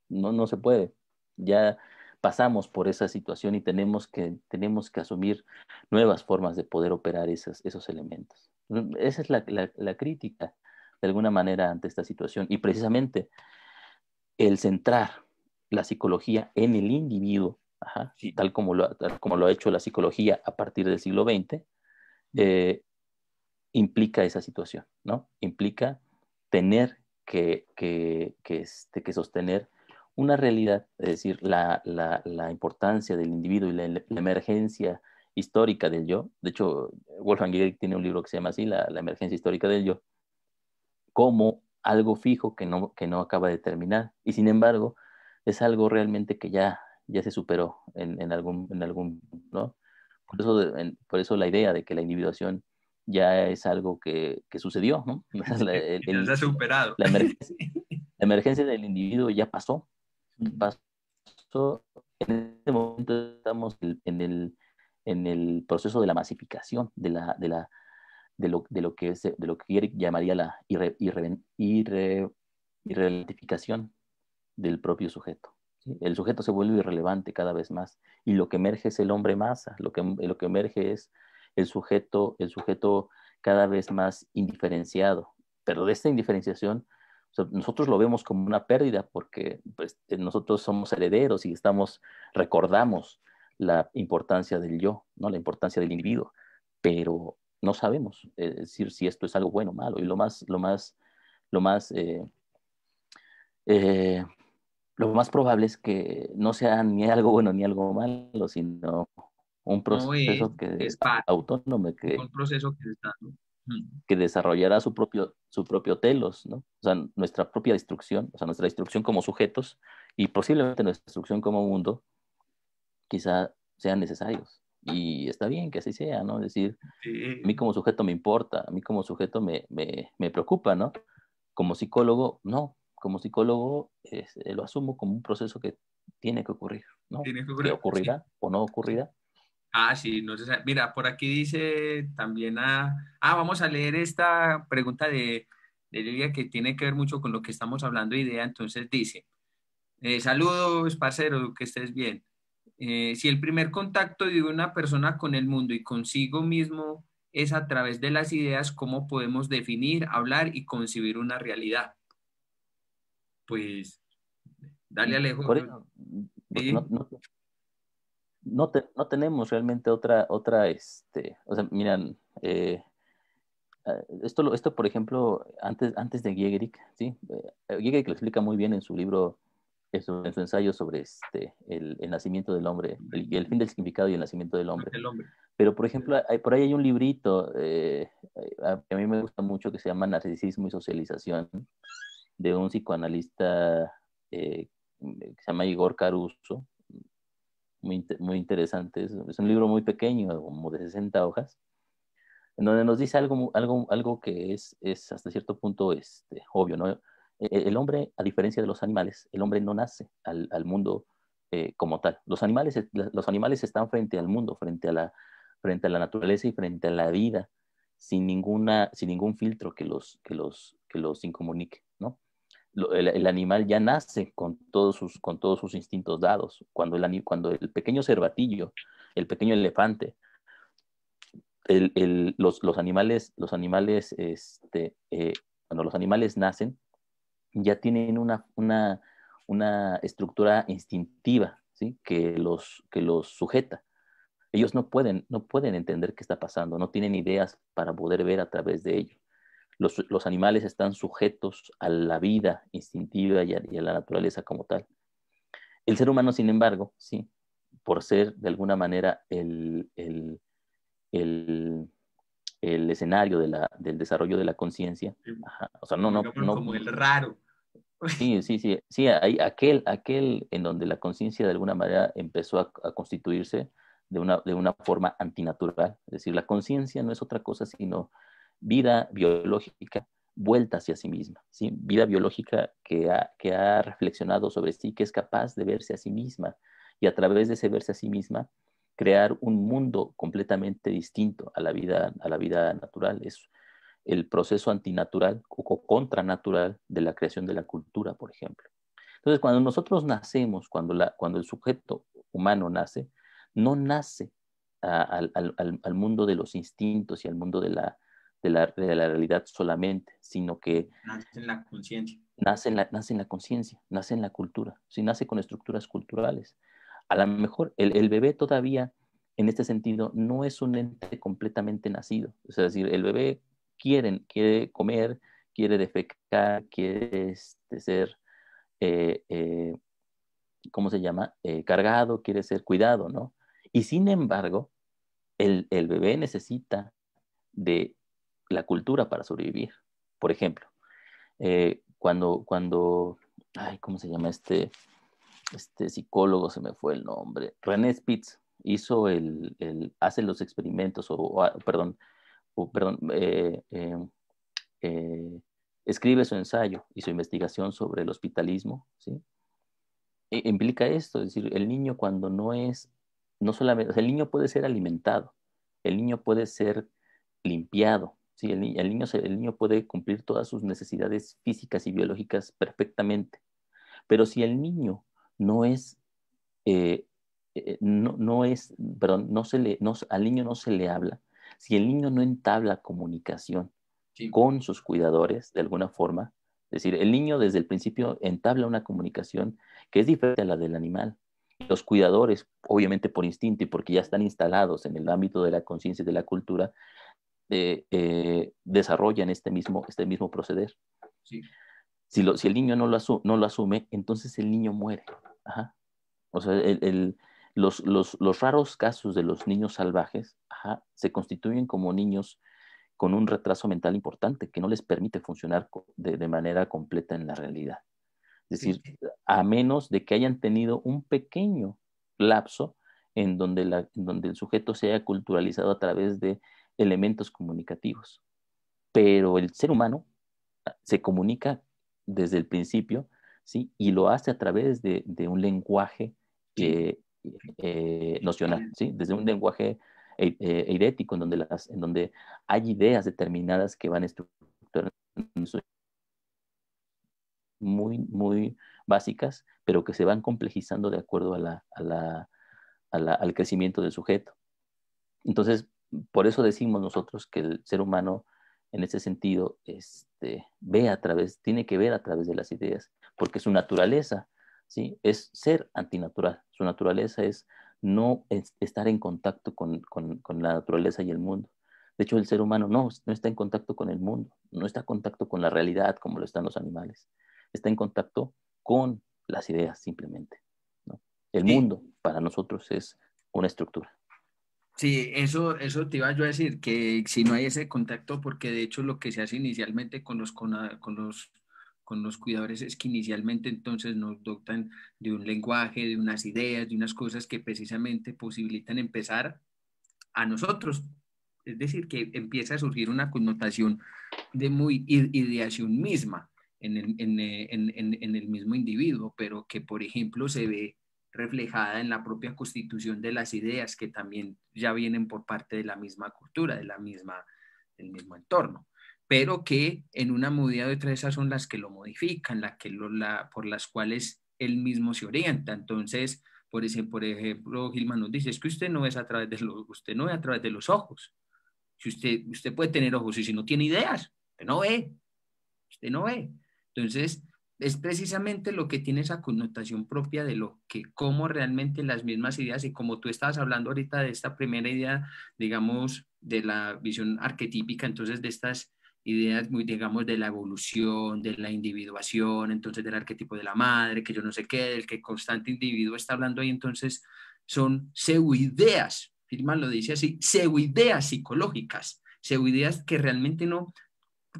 No, no se puede. Ya pasamos por esa situación y tenemos que, tenemos que asumir nuevas formas de poder operar esos elementos. Mm, esa es la, crítica, de alguna manera, ante esta situación. Y precisamente el centrar la psicología en el individuo, tal, como lo, como lo ha hecho la psicología a partir del siglo XX, eh, implica esa situación, ¿no? Implica tener que, que este, sostener una realidad, es decir, la, importancia del individuo y la, emergencia histórica del yo. De hecho, Wolfgang Gierig tiene un libro que se llama así, La, emergencia histórica del yo, como algo fijo que no, que no acaba de terminar. Y sin embargo, es algo realmente que ya, ya se superó en, algún, en algún, ¿no? Por eso, por eso la idea de que la individuación ya es algo que, sucedió, ¿no? se [laughs] [laughs] ha superado. [laughs] la emergencia, del individuo ya pasó, en este momento estamos en el, proceso de la masificación de, lo, que de lo que Eric llamaría la irre, del propio sujeto. El sujeto se vuelve irrelevante cada vez más y lo que emerge es el hombre masa, lo que, lo que emerge es el sujeto, el sujeto cada vez más indiferenciado, pero de esta indiferenciación nosotros lo vemos como una pérdida porque pues, eh, nosotros somos herederos y estamos, recordamos la importancia del yo, ¿no? la importancia del individuo, pero no sabemos eh, decir si esto es algo bueno o malo. Y lo más, lo más, lo más, eh, lo más probable es que no sea ni algo bueno ni algo malo, sino un proceso que es autónomo. un proceso que que desarrollará su propio, su propio telos, ¿no? O sea, nuestra propia destrucción, o sea, nuestra destrucción como sujetos y posiblemente nuestra destrucción como mundo, quizá sean necesarios. Y está bien que así sea, ¿no? Es decir, a mí como sujeto me importa, a mí como sujeto me, me, preocupa, ¿no? Como psicólogo, no. Como psicólogo lo asumo como un proceso que tiene que ocurrir, ¿no? que, ocurrirá o no ocurrirá, Ah, sí, no sé. Mira, por aquí dice también a... Ah, ah, vamos a leer esta pregunta de, de Lilia que tiene que ver mucho con lo que estamos hablando, idea. Entonces dice, eh, saludos, parcero, que estés bien. Eh, si el primer contacto de una persona con el mundo y consigo mismo es a través de las ideas, ¿cómo podemos definir, hablar y concebir una realidad? Pues, dale Alejo no, no tenemos realmente otra, otra, este, o sea, miran, eh, ah, esto, esto, por ejemplo, antes, antes de Giegerich, ¿sí? Eh, lo explica muy bien en su libro, en su, ensayo sobre este, el, nacimiento del hombre, el, el, fin del significado y el nacimiento del hombre. Pero, por ejemplo, por ahí hay un librito que eh, a mí me gusta mucho que se llama Narcisismo y Socialización, de un psicoanalista que se llama Igor Caruso, muy, muy interesante. Es, un libro muy pequeño, como de 60 hojas, en donde nos dice algo, algo, algo que es, es hasta cierto punto este, obvio, ¿no? E-, e-, el, hombre, a diferencia de los animales, el hombre no nace al, al mundo eh, como tal. Los animales, los animales están frente al mundo, frente a, la, frente a la naturaleza y frente a la vida, sin, ninguna, sin ningún filtro que los, que los, que los incomunique el, animal ya nace con todos sus, con todos sus instintos dados. Cuando el, cuando el pequeño cervatillo, el pequeño elefante, los, animales, los animales, este, eh, cuando los animales nacen, ya tienen una, estructura instintiva ¿sí? que, los, que los sujeta. Ellos no pueden, no pueden entender qué está pasando, no tienen ideas para poder ver a través de ellos los, animales están sujetos a la vida instintiva y a, la naturaleza como tal. El ser humano, sin embargo, sí, por ser de alguna manera el, escenario del desarrollo de la conciencia, o sea, no, no, Como el raro. Sí, sí, sí, sí, hay aquel, aquel en donde la conciencia de alguna manera empezó a, constituirse de una, de una forma antinatural. Es decir, la conciencia no es otra cosa sino vida biológica vuelta hacia sí misma, vida biológica que ha, reflexionado sobre sí, que es capaz de verse a sí misma y a través de ese verse a sí misma crear un mundo completamente distinto a la vida, a la vida natural. Es el proceso antinatural o contranatural de la creación de la cultura, por ejemplo. Entonces, cuando nosotros nacemos, cuando, la, cuando el sujeto humano nace, no nace al mundo de los instintos y al mundo de la, de la, de la realidad solamente, sino que... Nace en la conciencia. Nace en la, nace en la conciencia, nace en la cultura, si nace con estructuras culturales. A lo mejor el, el bebé todavía, en este sentido, no es un ente completamente nacido. Es decir, el bebé quiere, quiere comer, quiere defecar, quiere este, ser... Eh, eh, ¿cómo se llama? Eh, cargado, quiere ser cuidado, ¿no? Y sin embargo, el, el bebé necesita de la cultura para sobrevivir. Por ejemplo, eh, cuando, cuando, ay, ¿cómo se llama este, este psicólogo? Se me fue el nombre. René Spitz hizo el, el hace los experimentos, o, ah, perdón, o, perdón, eh, eh, escribe su ensayo y su investigación sobre el hospitalismo, ¿sí? E, implica esto, es decir, el niño cuando no es, no solamente, el niño puede ser alimentado, el niño puede ser limpiado, el, niño, el niño puede cumplir todas sus necesidades físicas y biológicas perfectamente. Pero si el niño no es, eh, eh, no, es, perdón, no se le, no, al niño no se le habla, si el niño no entabla comunicación con sus cuidadores de alguna forma, es decir, el niño desde el principio entabla una comunicación que es diferente a la del animal. Los cuidadores, obviamente por instinto y porque ya están instalados en el ámbito de la conciencia y de la cultura, eh, eh, desarrollan este mismo, este mismo proceder. Si, el niño no lo, asume, entonces el niño muere. O sea, los, raros casos de los niños salvajes se constituyen como niños con un retraso mental importante que no les permite funcionar de, manera completa en la realidad. Es decir, a menos de que hayan tenido un pequeño lapso en donde, en donde el sujeto se haya culturalizado a través de elementos comunicativos. Pero el ser humano ah, se comunica desde el principio, ¿sí? Y lo hace a través de, un lenguaje eh, nocional, ¿sí? Desde un lenguaje e, herético eh, en donde, las, en donde hay ideas determinadas que van estructurando muy, muy básicas, pero que se van complejizando de acuerdo a la, al crecimiento del sujeto. Entonces, por eso decimos nosotros que el ser humano en ese sentido este, ve a través, tiene que ver a través de las ideas, porque su naturaleza ¿sí? es ser antinatural, su naturaleza es no estar en contacto con, la naturaleza y el mundo. De hecho, el ser humano no, está en contacto con el mundo, no está en contacto con la realidad como lo están los animales, está en contacto con las ideas simplemente. El mundo para nosotros es una estructura. Sí, eso, eso te iba yo a decir, que si no hay ese contacto, porque de hecho lo que se hace inicialmente con los, ah, con, los, con los cuidadores es que inicialmente entonces nos dotan de un lenguaje, de unas ideas, de unas cosas que precisamente posibilitan empezar a nosotros. Es decir, que empieza a surgir una connotación de muy ideación misma en el, eh, en, en, en el mismo individuo, pero que por ejemplo se ve reflejada en la propia constitución de las ideas que también ya vienen por parte de la misma cultura, de la misma, del mismo entorno, pero que en una medida de otra esas son las que lo modifican, la que lo, la, por las cuales él mismo se orienta. Entonces, por, ejemplo, Gilman nos dice, es que usted no ve a través de los, usted no ve a través de los ojos. Si usted, usted puede tener ojos y si no tiene ideas, usted no ve, usted no ve. Entonces, es precisamente lo que tiene esa connotación propia de lo que, cómo realmente las mismas ideas, y como tú estabas hablando ahorita de esta primera idea, digamos, de la visión arquetípica, entonces de estas ideas digamos, de la evolución, de la individuación, entonces del arquetipo de la madre, que yo no sé qué, del que constante individuo está hablando ahí, entonces son pseudoideas, Firman lo dice así, pseudoideas psicológicas, pseudoideas que realmente no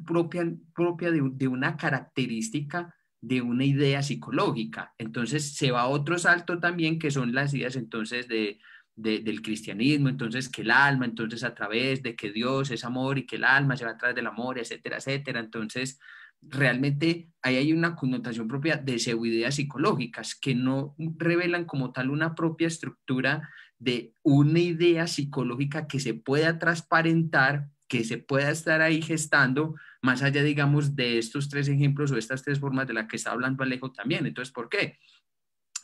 propian, propia de una característica de una idea psicológica. Entonces se va a otro salto también que son las ideas entonces de, del cristianismo, entonces que el alma, entonces a través de que Dios es amor y que el alma se va a través del amor, etcétera, etcétera. Entonces realmente ahí hay una connotación propia de ideas psicológicas que no revelan como tal una propia estructura de una idea psicológica que se pueda transparentar, que se pueda estar ahí gestando, más allá, digamos, de estos tres ejemplos o estas tres formas de las que está hablando Alejo también. Entonces, ¿por qué?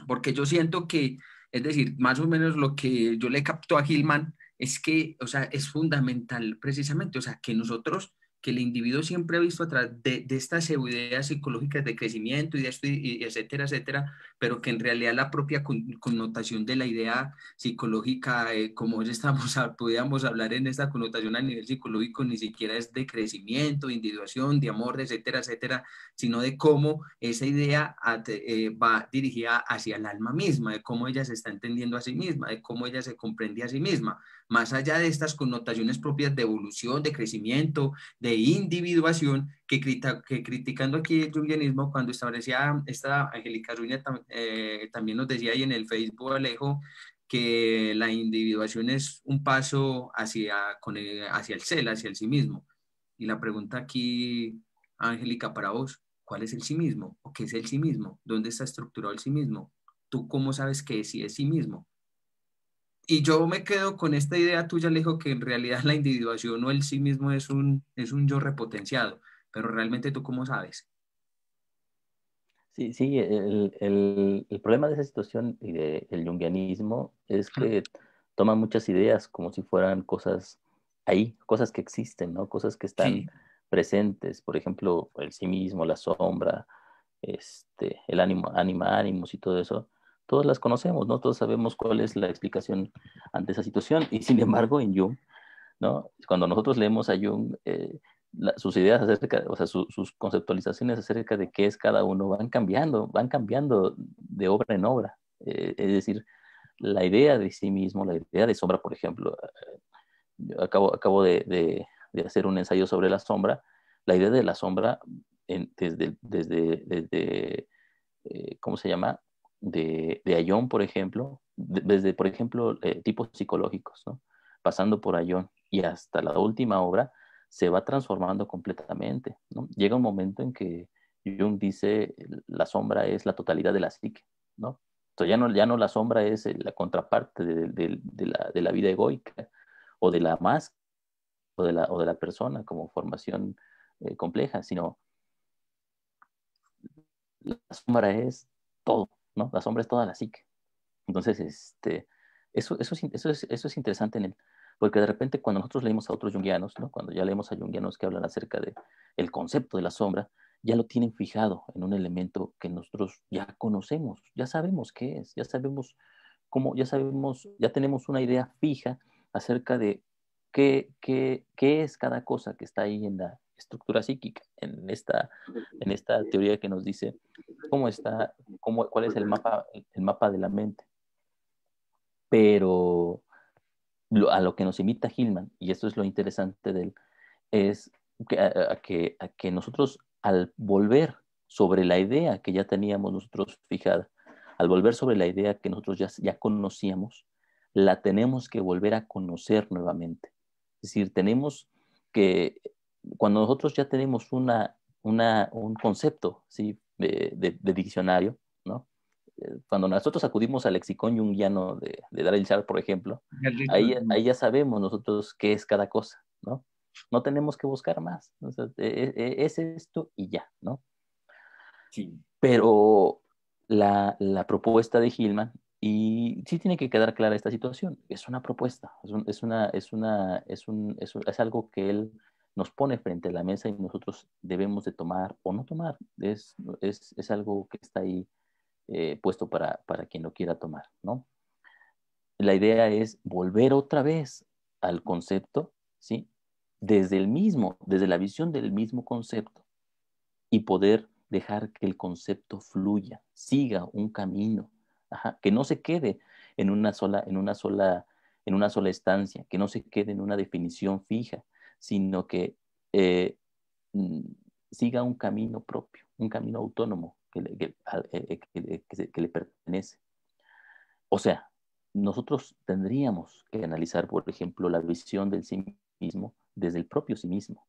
Porque yo siento que, es decir, más o menos lo que yo le capto a Gilman es que, o sea, es fundamental precisamente, o sea, que nosotros que el individuo siempre ha visto atrás de, estas ideas psicológicas de crecimiento y de esto, etcétera, etcétera, pero que en realidad la propia connotación de la idea psicológica, eh, como ya estamos, podríamos hablar en esta connotación a nivel psicológico, ni siquiera es de crecimiento, individuación, de amor, etcétera, etcétera, sino de cómo esa idea eh, va dirigida hacia el alma misma, de cómo ella se está entendiendo a sí misma, de cómo ella se comprende a sí misma más allá de estas connotaciones propias de evolución, de crecimiento, de individuación, que, que criticando aquí el jungianismo, cuando establecía esta Angélica Ruña, eh, también nos decía ahí en el Facebook Alejo, que la individuación es un paso hacia, hacia el ser, hacia el sí mismo. Y la pregunta aquí, Angélica, para vos, ¿cuál es el sí mismo? ¿O qué es el sí mismo? ¿Dónde está estructurado el sí mismo? ¿Tú cómo sabes que sí es sí mismo? y yo me quedo con esta idea tuya, Alejo, que en realidad la individuación o el sí mismo es un, es un yo repotenciado, pero realmente tú cómo sabes. Sí, sí, el, problema de esa situación y del el es que toma muchas ideas como si fueran cosas ahí, cosas que existen, ¿no? Cosas que están presentes, por ejemplo, el sí mismo, la sombra, este, el ánimo, anima, ánimos y todo eso todas las conocemos, ¿no? Todos sabemos cuál es la explicación ante esa situación. Y sin embargo, en Jung, ¿no? Cuando nosotros leemos a Jung, eh, sus ideas acerca, o sea, sus conceptualizaciones acerca de qué es cada uno van cambiando, van cambiando de obra en obra. Eh, es decir, la idea de sí mismo, la idea de sombra, por ejemplo, eh, acabo, acabo de, hacer un ensayo sobre la sombra, la idea de la sombra desde, desde, desde ¿cómo se llama? de, de Ayón, por ejemplo, desde, por ejemplo, eh, tipos psicológicos, pasando por Ayón y hasta la última obra, se va transformando completamente. Llega un momento en que Jung dice, la sombra es la totalidad de la psique. ¿no? Entonces ya no, ya no la sombra es eh, la contraparte de, la, vida egoica o de la máscara o de la, persona como formación eh, compleja, sino la sombra es todo, la sombra es toda la psique. Entonces, este, eso, eso, es, eso, es, eso es interesante en él, porque de repente cuando nosotros leemos a otros junguianos, ¿no? cuando ya leemos a junguianos que hablan acerca del el concepto de la sombra, ya lo tienen fijado en un elemento que nosotros ya conocemos, ya sabemos qué es, ya sabemos cómo, ya sabemos, ya tenemos una idea fija acerca de qué, qué, qué es cada cosa que está ahí en la, estructura psíquica, en esta, en esta teoría que nos dice cómo está, cómo, cuál es el mapa, el mapa de la mente. Pero a lo que nos imita Hillman, y esto es lo interesante de él, es que, a, que, nosotros al volver sobre la idea que ya teníamos nosotros fijada, al volver sobre la idea que nosotros ya, ya conocíamos, la tenemos que volver a conocer nuevamente. Es decir, tenemos que cuando nosotros ya tenemos una, un concepto ¿sí? de, diccionario, ¿no? Eh, cuando nosotros acudimos al lexicón un de, de Daryl Sharp, por ejemplo, ahí, ya sabemos nosotros qué es cada cosa, ¿no? No tenemos que buscar más. E, e, es esto y ya, ¿no? Sí. Pero la, propuesta de Hillman, y sí tiene que quedar clara esta situación, es una propuesta, es, una, es, una, es algo que él nos pone frente a la mesa y nosotros debemos de tomar o no tomar. Es, algo que está ahí eh, puesto para, para quien lo quiera tomar, ¿no? La idea es volver otra vez al concepto, ¿sí? Desde el mismo, desde la visión del mismo concepto y poder dejar que el concepto fluya, siga un camino, que no se quede en una sola, en una sola, en una sola estancia, que no se quede en una definición fija, sino que eh, mm, siga un camino propio, un camino autónomo que le, eh, eh, que, le pertenece. O sea, nosotros tendríamos que analizar, por ejemplo, la visión del sí mismo desde el propio sí mismo.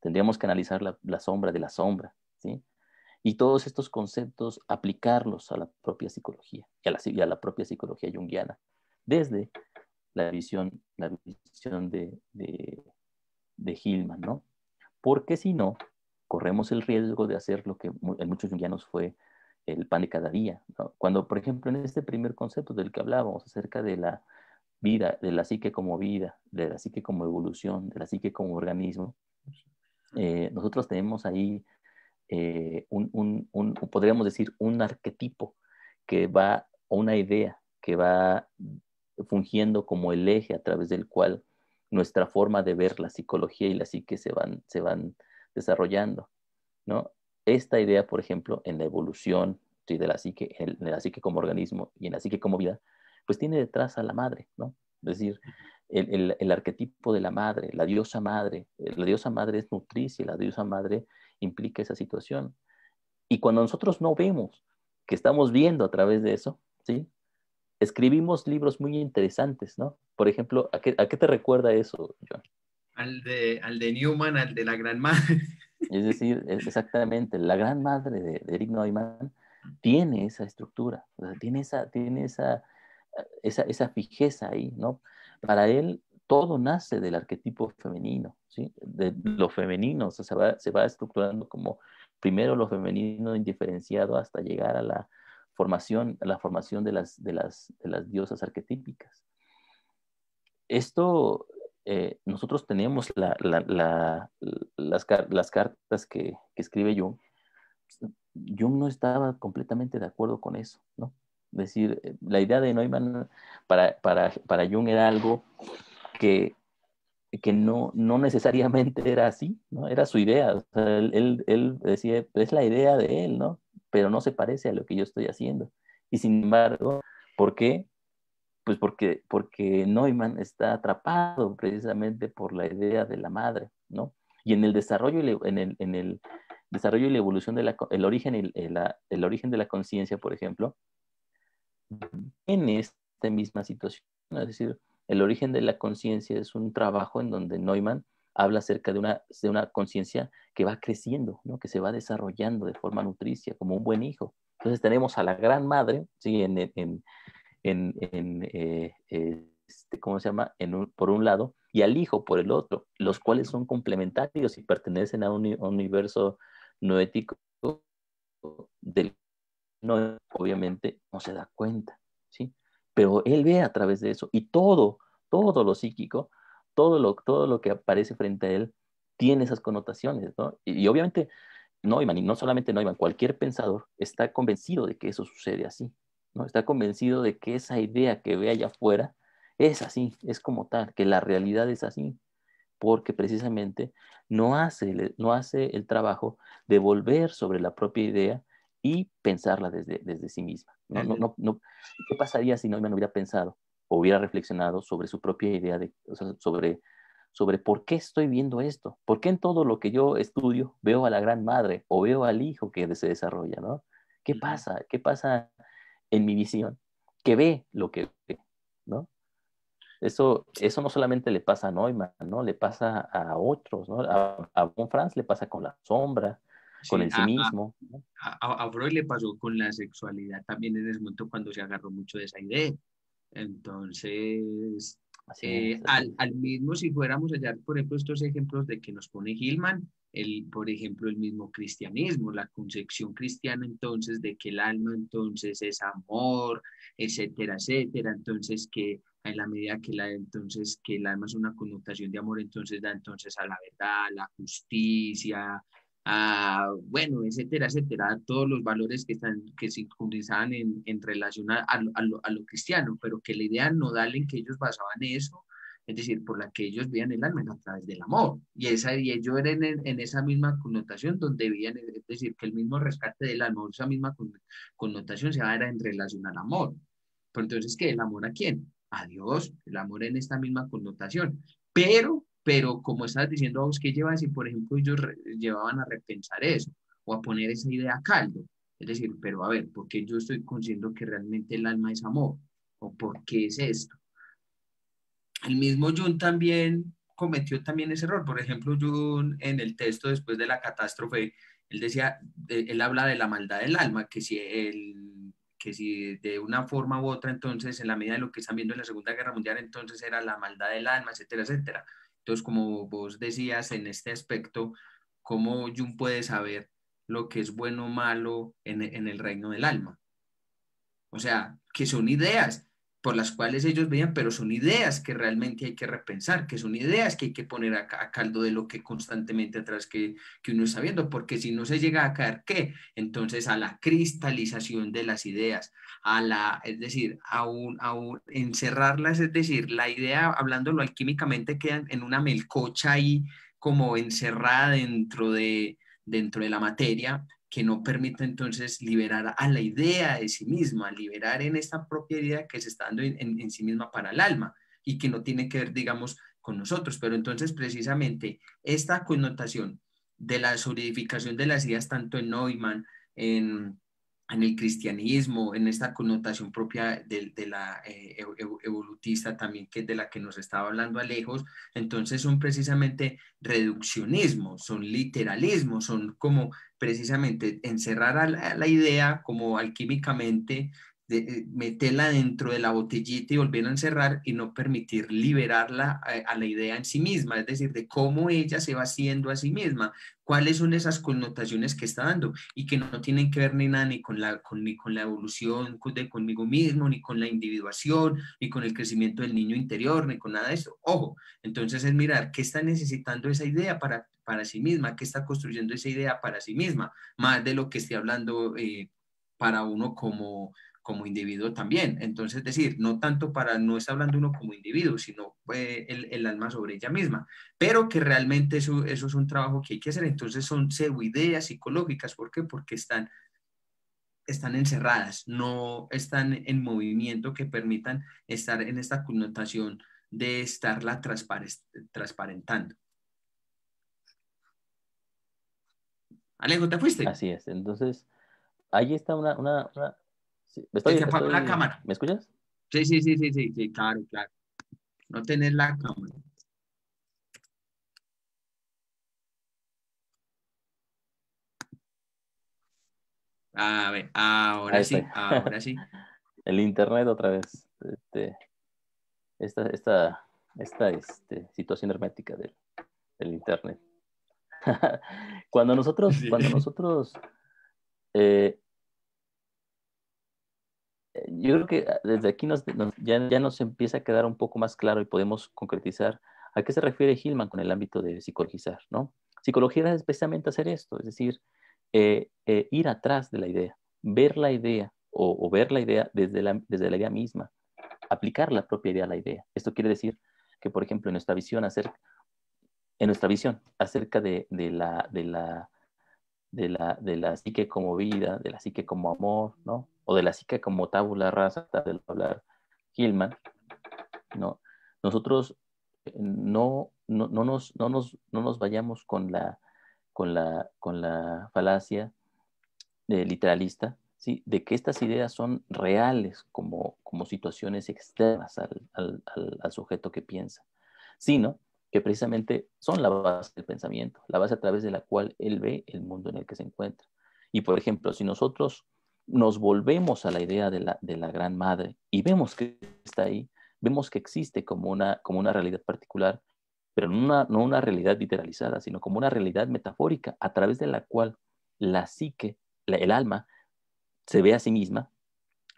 Tendríamos que analizar la, sombra de la sombra, ¿sí? Y todos estos conceptos aplicarlos a la propia psicología y a la, propia psicología junguiana desde la visión, la visión de, de Hillman, ¿no? Porque si no, corremos el riesgo de hacer lo que en muchos nos fue el pan de cada día. Cuando, por ejemplo, en este primer concepto del que hablábamos acerca de la vida, de la psique como vida, de la psique como evolución, de la psique como organismo, eh, nosotros tenemos ahí eh, un, un, podríamos decir, un arquetipo que va, o una idea que va fungiendo como el eje a través del cual nuestra forma de ver la psicología y la psique se van, se van desarrollando, ¿no? Esta idea, por ejemplo, en la evolución de la psique, la psique como organismo y en la psique como vida, pues tiene detrás a la madre, ¿no? Es decir, el, el arquetipo de la madre, la diosa madre, eh, la diosa madre es nutricia, la diosa madre implica esa situación. Y cuando nosotros no vemos que estamos viendo a través de eso, ¿sí? escribimos libros muy interesantes, ¿no? Por ejemplo, ¿a qué, te recuerda eso, John? Al de, al de Newman, al de la Gran Madre. [laughs] Es decir, e, exactamente, la Gran Madre de, Eric Neumann tiene esa estructura, tiene, esa, tiene esa, esa, esa fijeza ahí, ¿no? Para él, todo nace del arquetipo femenino, ¿sí? De lo femenino, o sea, se va, se va estructurando como primero lo femenino indiferenciado hasta llegar a la, formación, la formación de las, de las, diosas arquetípicas. Esto, eh, nosotros tenemos las, cartas que, escribe Jung. Jung no estaba completamente de acuerdo con eso, ¿no? Es decir, eh, la idea de Neumann para, para, para Jung era algo que, que no, no, necesariamente era así, ¿no? Era su idea. él, él, él, decía, es la idea de él, ¿no? pero no se parece a lo que yo estoy haciendo. Y sin embargo, ¿por qué? Pues porque, porque Neumann está atrapado precisamente por la idea de la madre, ¿no? Y en el desarrollo, en el, en el desarrollo y la evolución del de origen, el, el, el, origen de la conciencia, por ejemplo, en esta misma situación. Es decir, el origen de la conciencia es un trabajo en donde Neumann habla acerca de una, una conciencia que va creciendo, que se va desarrollando de forma nutricia, como un buen hijo. Entonces tenemos a la gran madre, ¿sí? en, eh, eh, este, ¿cómo se llama? En un, por un lado, y al hijo por el otro, los cuales son complementarios y pertenecen a un, a un universo noético del no obviamente no se da cuenta, ¿sí? Pero él ve a través de eso y todo, todo lo psíquico todo lo, todo lo que aparece frente a él tiene esas connotaciones, ¿no? Y, obviamente Neumann, y no solamente Neumann, cualquier pensador está convencido de que eso sucede así, ¿no? Está convencido de que esa idea que ve allá afuera es así, es como tal, que la realidad es así, porque precisamente no hace, no hace el trabajo de volver sobre la propia idea y pensarla desde, desde sí misma. ¿no? qué pasaría si Neumann hubiera pensado? hubiera reflexionado sobre su propia idea de, sobre, sobre por qué estoy viendo esto, por qué en todo lo que yo estudio veo a la gran madre o veo al hijo que se desarrolla, ¿no? ¿Qué pasa? ¿Qué pasa en mi visión? Que ve lo que ve, ¿no? Eso, eso no solamente le pasa a Neumann, ¿no? Le pasa a otros, ¿no? A, a Von le pasa con la sombra, con el sí mismo. A, a, a, Freud le pasó con la sexualidad también en ese momento cuando se agarró mucho de esa idea. Entonces, eh, al, al, mismo, si fuéramos allá, por ejemplo, estos ejemplos de que nos pone Gilman, el, por ejemplo, el mismo cristianismo, la concepción cristiana entonces de que el alma entonces es amor, etcétera, etcétera, entonces que en la medida que la entonces que el alma es una connotación de amor, entonces da entonces a la verdad, a la justicia, bueno, etcétera, etcétera, todos los valores que, están, que se en, en relación a, a, lo, cristiano, pero que la idea nodal en que ellos basaban eso, es decir, por la que ellos veían el alma a través del amor. Y, esa, y ellos eran en, esa misma connotación donde veían, es decir, que el mismo rescate del amor, esa misma connotación se va era en relación al amor. Pero entonces, ¿qué? ¿El amor a quién? A Dios, el amor en esta misma connotación. Pero pero como estás diciendo vos, ¿qué llevas Y, por ejemplo, ellos llevaban a repensar eso o a poner esa idea a caldo? Es decir, pero a ver, ¿por qué yo estoy consiguiendo que realmente el alma es amor? ¿O por qué es esto? El mismo Jung también cometió también ese error. Por ejemplo, Jung en el texto después de la catástrofe, él decía, él habla de la maldad del alma, que si, el, que si de una forma u otra, entonces, en la medida de lo que están viendo en la Segunda Guerra Mundial, entonces era la maldad del alma, etcétera, etcétera. Entonces, como vos decías en este aspecto, ¿cómo Jung puede saber lo que es bueno o malo en, en el reino del alma? O sea, que son ideas, por las cuales ellos veían, pero son ideas que realmente hay que repensar, que son ideas que hay que poner a, caldo de lo que constantemente atrás que, uno está viendo, porque si no se llega a caer, ¿qué? Entonces a la cristalización de las ideas, a la, es decir, a encerrarlas, es decir, la idea, hablándolo alquímicamente, queda en una melcocha ahí como encerrada dentro de, dentro de la materia, que no permite entonces liberar a la idea de sí misma, liberar en esta propia idea que se está dando en, sí misma para el alma y que no tiene que ver, digamos, con nosotros. Pero entonces precisamente esta connotación de la solidificación de las ideas tanto en Neumann, en, en el cristianismo, en esta connotación propia de, la eh, evolutista también, que de la que nos estaba hablando a lejos, entonces son precisamente reduccionismo son literalismo son como precisamente encerrar la, a la idea como alquímicamente de, eh, meterla dentro de la botellita y volver a encerrar y no permitir liberarla eh, a, la idea en sí misma, es decir, de cómo ella se va haciendo a sí misma, cuáles son esas connotaciones que está dando y que no tienen que ver ni nada ni con la, ni con la evolución de conmigo mismo, ni con la individuación, ni con el crecimiento del niño interior, ni con nada de eso. Ojo, entonces es mirar qué está necesitando esa idea para, para sí misma, qué está construyendo esa idea para sí misma, más de lo que esté hablando eh, para uno como como individuo también. Entonces, decir, no tanto para, no está hablando uno como individuo, sino eh, el, alma sobre ella misma, pero que realmente eso, es un trabajo que hay que hacer. Entonces, son ideas psicológicas. ¿Por qué? Porque están están encerradas, no están en movimiento que permitan estar en esta connotación de estarla transparentando. Alejo, ¿te fuiste? Así es, entonces ahí está una estoy, la cámara. ¿Me escuchas? Sí, sí, sí, sí, sí, claro, claro. No tener la cámara. A ver, ahora sí, ahora sí. [laughs] El internet otra vez. Este, esta, esta, esta este, situación hermética del, del internet. [laughs] cuando nosotros, cuando nosotros eh, yo creo que ah, desde aquí nos, ya, ya, nos empieza a quedar un poco más claro y podemos concretizar a qué se refiere Hillman con el ámbito de psicologizar, ¿no? psicología es precisamente hacer esto, es decir, eh, eh, ir atrás de la idea, ver la idea o, ver la idea desde la, desde la idea misma, aplicar la propia idea a la idea. Esto quiere decir que, por ejemplo, en nuestra visión acerca, en nuestra visión acerca de, de, la, de, la, de, la, de la psique como vida, de la psique como amor, ¿no? o de la psique como tabula rasa del hablar Gilman ¿no? nosotros eh, no, no, no, nos, no, nos, vayamos con la, con la, con la falacia de eh, literalista ¿sí? de que estas ideas son reales como, como situaciones externas al, al sujeto que piensa, sino que precisamente son la base del pensamiento, la base a través de la cual él ve el mundo en el que se encuentra. Y por ejemplo, si nosotros nos volvemos a la idea de la, gran madre y vemos que está ahí, vemos que existe como una, como una realidad particular, pero no una realidad literalizada, sino como una realidad metafórica a través de la cual la psique, el alma, se ve a sí misma.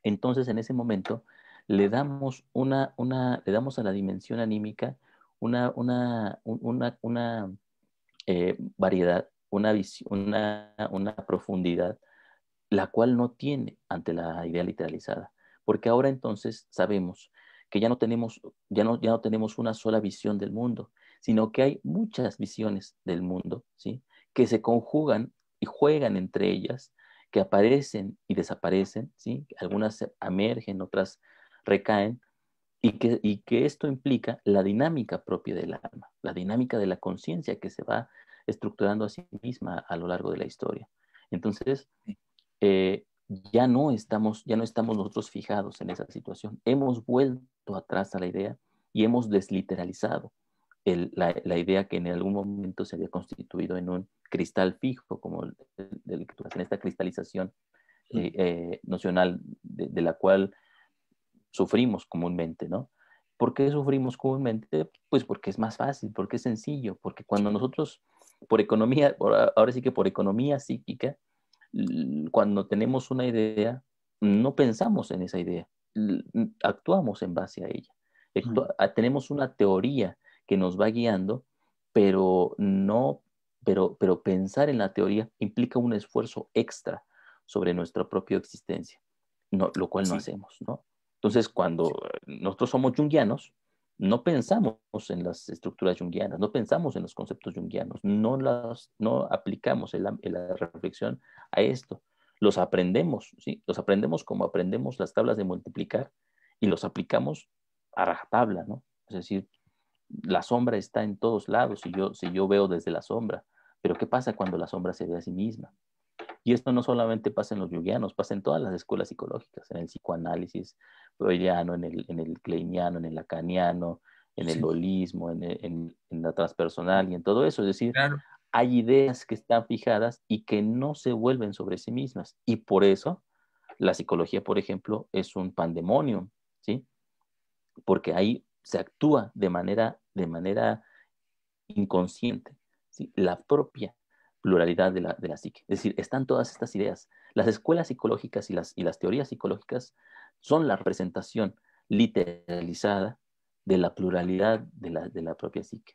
Entonces en ese momento le damos, una, una, le damos a la dimensión anímica una, una, eh, variedad, una, una profundidad la cual no tiene ante la idea literalizada, porque ahora entonces sabemos que ya no tenemos, ya no, ya no tenemos una sola visión del mundo, sino que hay muchas visiones del mundo, ¿sí? que se conjugan y juegan entre ellas, que aparecen y desaparecen, ¿sí? algunas emergen, otras recaen, y que, y que esto implica la dinámica propia del alma, la dinámica de la conciencia que se va estructurando a sí misma a lo largo de la historia. Entonces, eh, ya no estamos, ya no estamos nosotros fijados en esa situación. Hemos vuelto atrás a la idea y hemos desliteralizado la, idea que en algún momento se había constituido en un cristal fijo, como en esta cristalización mm. eh, eh, nocional de, la cual sufrimos comúnmente, ¿no? ¿Por qué sufrimos comúnmente? Pues porque es más fácil, porque es sencillo, porque cuando nosotros, por economía, ahora sí que por economía psíquica, Mm, cuando tenemos una idea, no pensamos en esa idea, actuamos en base a ella. Ah, tenemos una teoría que nos va guiando, pero no, pero, pero pensar en la teoría implica un esfuerzo extra sobre nuestra propia existencia, lo cual no hacemos, ¿no? Entonces, cuando nosotros somos jungianos, no pensamos en las estructuras junguianas, no pensamos en los conceptos junguianos, no, las, no aplicamos el, la reflexión a esto. Los aprendemos, ¿sí? Los aprendemos como aprendemos las tablas de multiplicar y los aplicamos a rajatabla, ¿no? Es decir, la sombra está en todos lados y yo, si yo veo desde la sombra, pero ¿qué pasa cuando la sombra se ve a sí misma? Y esto no solamente pasa en los yugianos, pasa en todas las escuelas psicológicas, en el psicoanálisis freudiano, en el, en el kleiniano, en el lacaniano, en el holismo, en, la transpersonal y en todo eso. Es decir, hay ideas que están fijadas y que no se vuelven sobre sí mismas. Y por eso la psicología, por ejemplo, es un pandemonio, ¿sí? Porque ahí se actúa de manera, de manera inconsciente. ¿sí? La propia pluralidad de la, psique. Es decir, están todas estas ideas. Las escuelas psicológicas y las, y las teorías psicológicas son la representación literalizada de la pluralidad de la, propia psique.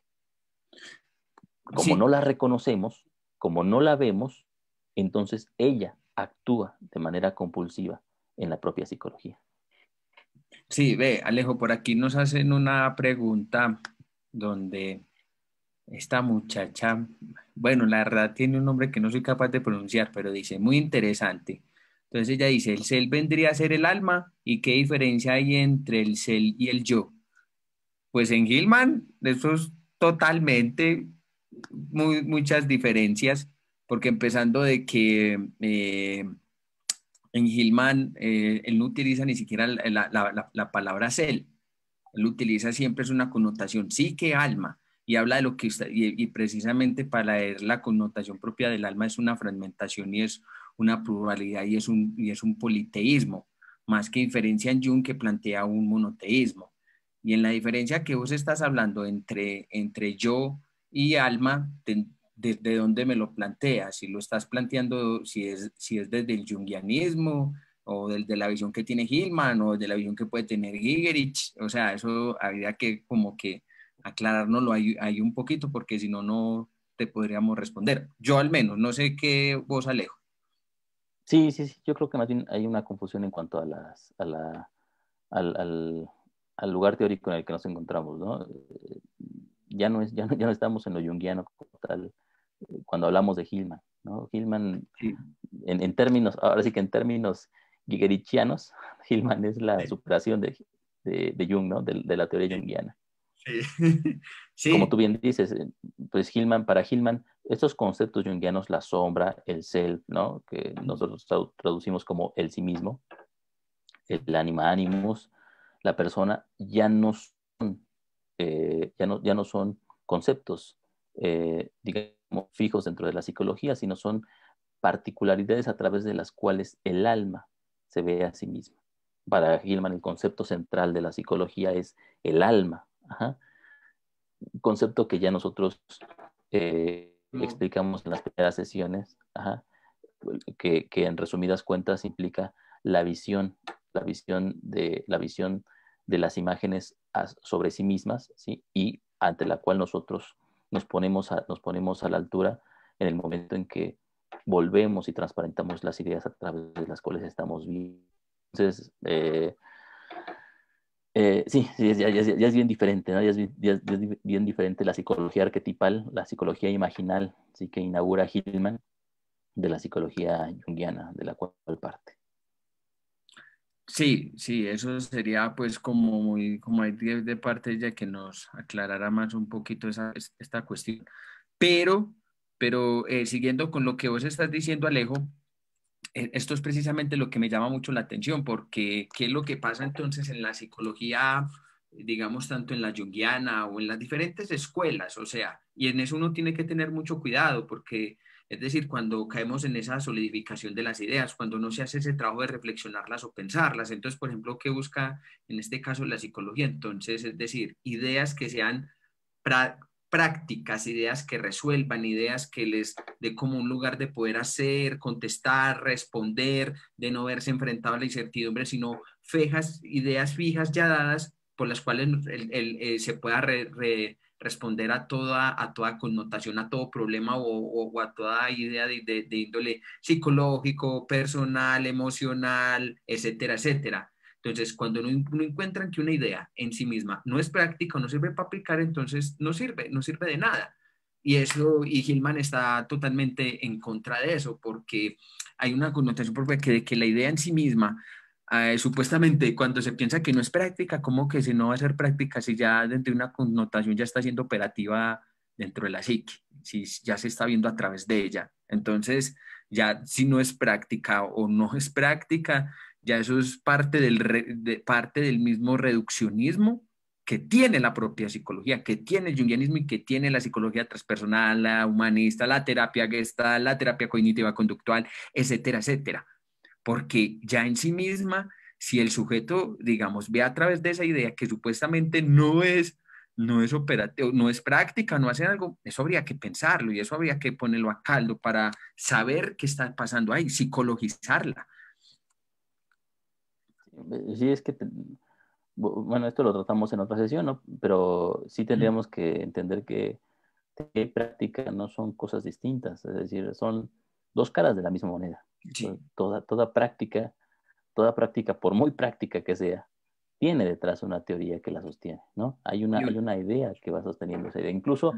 Como no la reconocemos, como no la vemos, entonces ella actúa de manera compulsiva en la propia psicología. Sí, ve, Alejo, por aquí nos hacen una pregunta donde esta muchacha, bueno, la verdad tiene un nombre que no soy capaz de pronunciar, pero dice, muy interesante. Entonces ella dice, el cel vendría a ser el alma y qué diferencia hay entre el cel y el yo. Pues en Gilman eso es totalmente muy, muchas diferencias, porque empezando de que eh, en Gilman eh, él no utiliza ni siquiera la, palabra cel, él utiliza siempre es una connotación sí que alma y habla de lo que está, y, precisamente para leer la connotación propia del alma es una fragmentación y es una pluralidad y es un, y es un politeísmo, más que diferencia en Jung que plantea un monoteísmo. Y en la diferencia que vos estás hablando entre, entre yo y alma, de desde dónde me lo planteas, si lo estás planteando, si es, si es desde el jungianismo o desde la visión que tiene Hillman o desde la visión que puede tener Gigerich, o sea, eso habría que como que aclarárnoslo ahí, ahí un poquito, porque si no, no te podríamos responder. Yo al menos, no sé qué vos, Alejo. Sí, sí, sí, yo creo que más bien hay una confusión en cuanto a las, a la, al, al, lugar teórico en el que nos encontramos, ¿no? Eh, ya no, es, ya no, ya no estamos en lo junguiano eh, cuando hablamos de Hillman, ¿no? Hillman, en, términos, ahora sí que en términos gigerichianos, [laughs] Hillman es la superación de, de, Jung, ¿no? de la teoría junguiana. [laughs] Como tú bien dices, eh, pues Hillman, para Hillman, estos conceptos jungianos, la sombra, el self, Que nosotros traducimos como el sí mismo, el anima animus, la persona, ya no son, eh, ya no, ya no son conceptos, eh, digamos, fijos dentro de la psicología, sino son particularidades a través de las cuales el alma se ve a sí misma. Para Hillman, el concepto central de la psicología es el alma, Ajá. Concepto que ya nosotros eh, explicamos en las primeras sesiones, Que, en resumidas cuentas implica la visión, la visión de, la visión de las imágenes sobre sí mismas, ¿sí? y ante la cual nosotros nos ponemos, a, nos ponemos a la altura en el momento en que volvemos y transparentamos las ideas a través de las cuales estamos viendo. Entonces, eh, eh, sí, ya, es bien diferente, ¿no? Ya es, bien, diferente la psicología arquetipal, la psicología imaginal, sí que inaugura Hillman, de la psicología junguiana, de la cual parte. Sí, sí, eso sería pues como muy, como hay de parte ya que nos aclarará más un poquito esta cuestión. Pero, pero eh, siguiendo con lo que vos estás diciendo, Alejo, e-, esto es precisamente lo que me llama mucho la atención, porque ¿qué es lo que pasa entonces en la psicología, digamos, tanto en la junguiana o en las diferentes escuelas? O sea, y en eso uno tiene que tener mucho cuidado, porque es decir, cuando caemos en esa solidificación de las ideas, cuando no se hace ese trabajo de reflexionarlas o pensarlas. Entonces, por ejemplo, ¿qué busca en este caso la psicología? Entonces, es decir, ideas que sean prácticas, ideas que resuelvan, ideas que les dé como un lugar de poder hacer, contestar, responder, de no verse enfrentado a la incertidumbre, sino fejas, ideas fijas ya dadas por las cuales eh, se pueda responder a toda, a toda connotación, a todo problema o, a toda idea de índole psicológico, personal, emocional, etcétera, etcétera. Entonces, cuando no, encuentran que una idea en sí misma no es práctica, no sirve para aplicar, entonces no sirve, no sirve de nada. Y eso, y Gilman está totalmente en contra de eso, porque hay una connotación propia de que la idea en sí misma, eh, supuestamente cuando se piensa que no es práctica, como que si no va a ser práctica, si ya dentro de una connotación ya está siendo operativa dentro de la psique, si ya se está viendo a través de ella. Entonces, ya si no es práctica o no es práctica, ya eso es parte del, parte del mismo reduccionismo que tiene la propia psicología, que tiene el jungianismo y que tiene la psicología transpersonal, la humanista, la terapia gestal, la terapia cognitiva conductual, etcétera, etcétera. Porque ya en sí misma, si el sujeto, digamos, ve a través de esa idea que supuestamente no es no es operativo, no es práctica, no hace algo, eso habría que pensarlo y eso habría que ponerlo a caldo para saber qué está pasando ahí, psicologizarla, eh, sí es que, bueno, esto lo tratamos en otra sesión, ¿no? Pero sí tendríamos que entender que teoría y práctica no son cosas distintas, es decir, son dos caras de la misma moneda. Toda, toda práctica, toda práctica, por muy práctica que sea, tiene detrás una teoría que la sostiene, ¿no? Hay una, hay una idea que va sosteniendo esa idea. Incluso,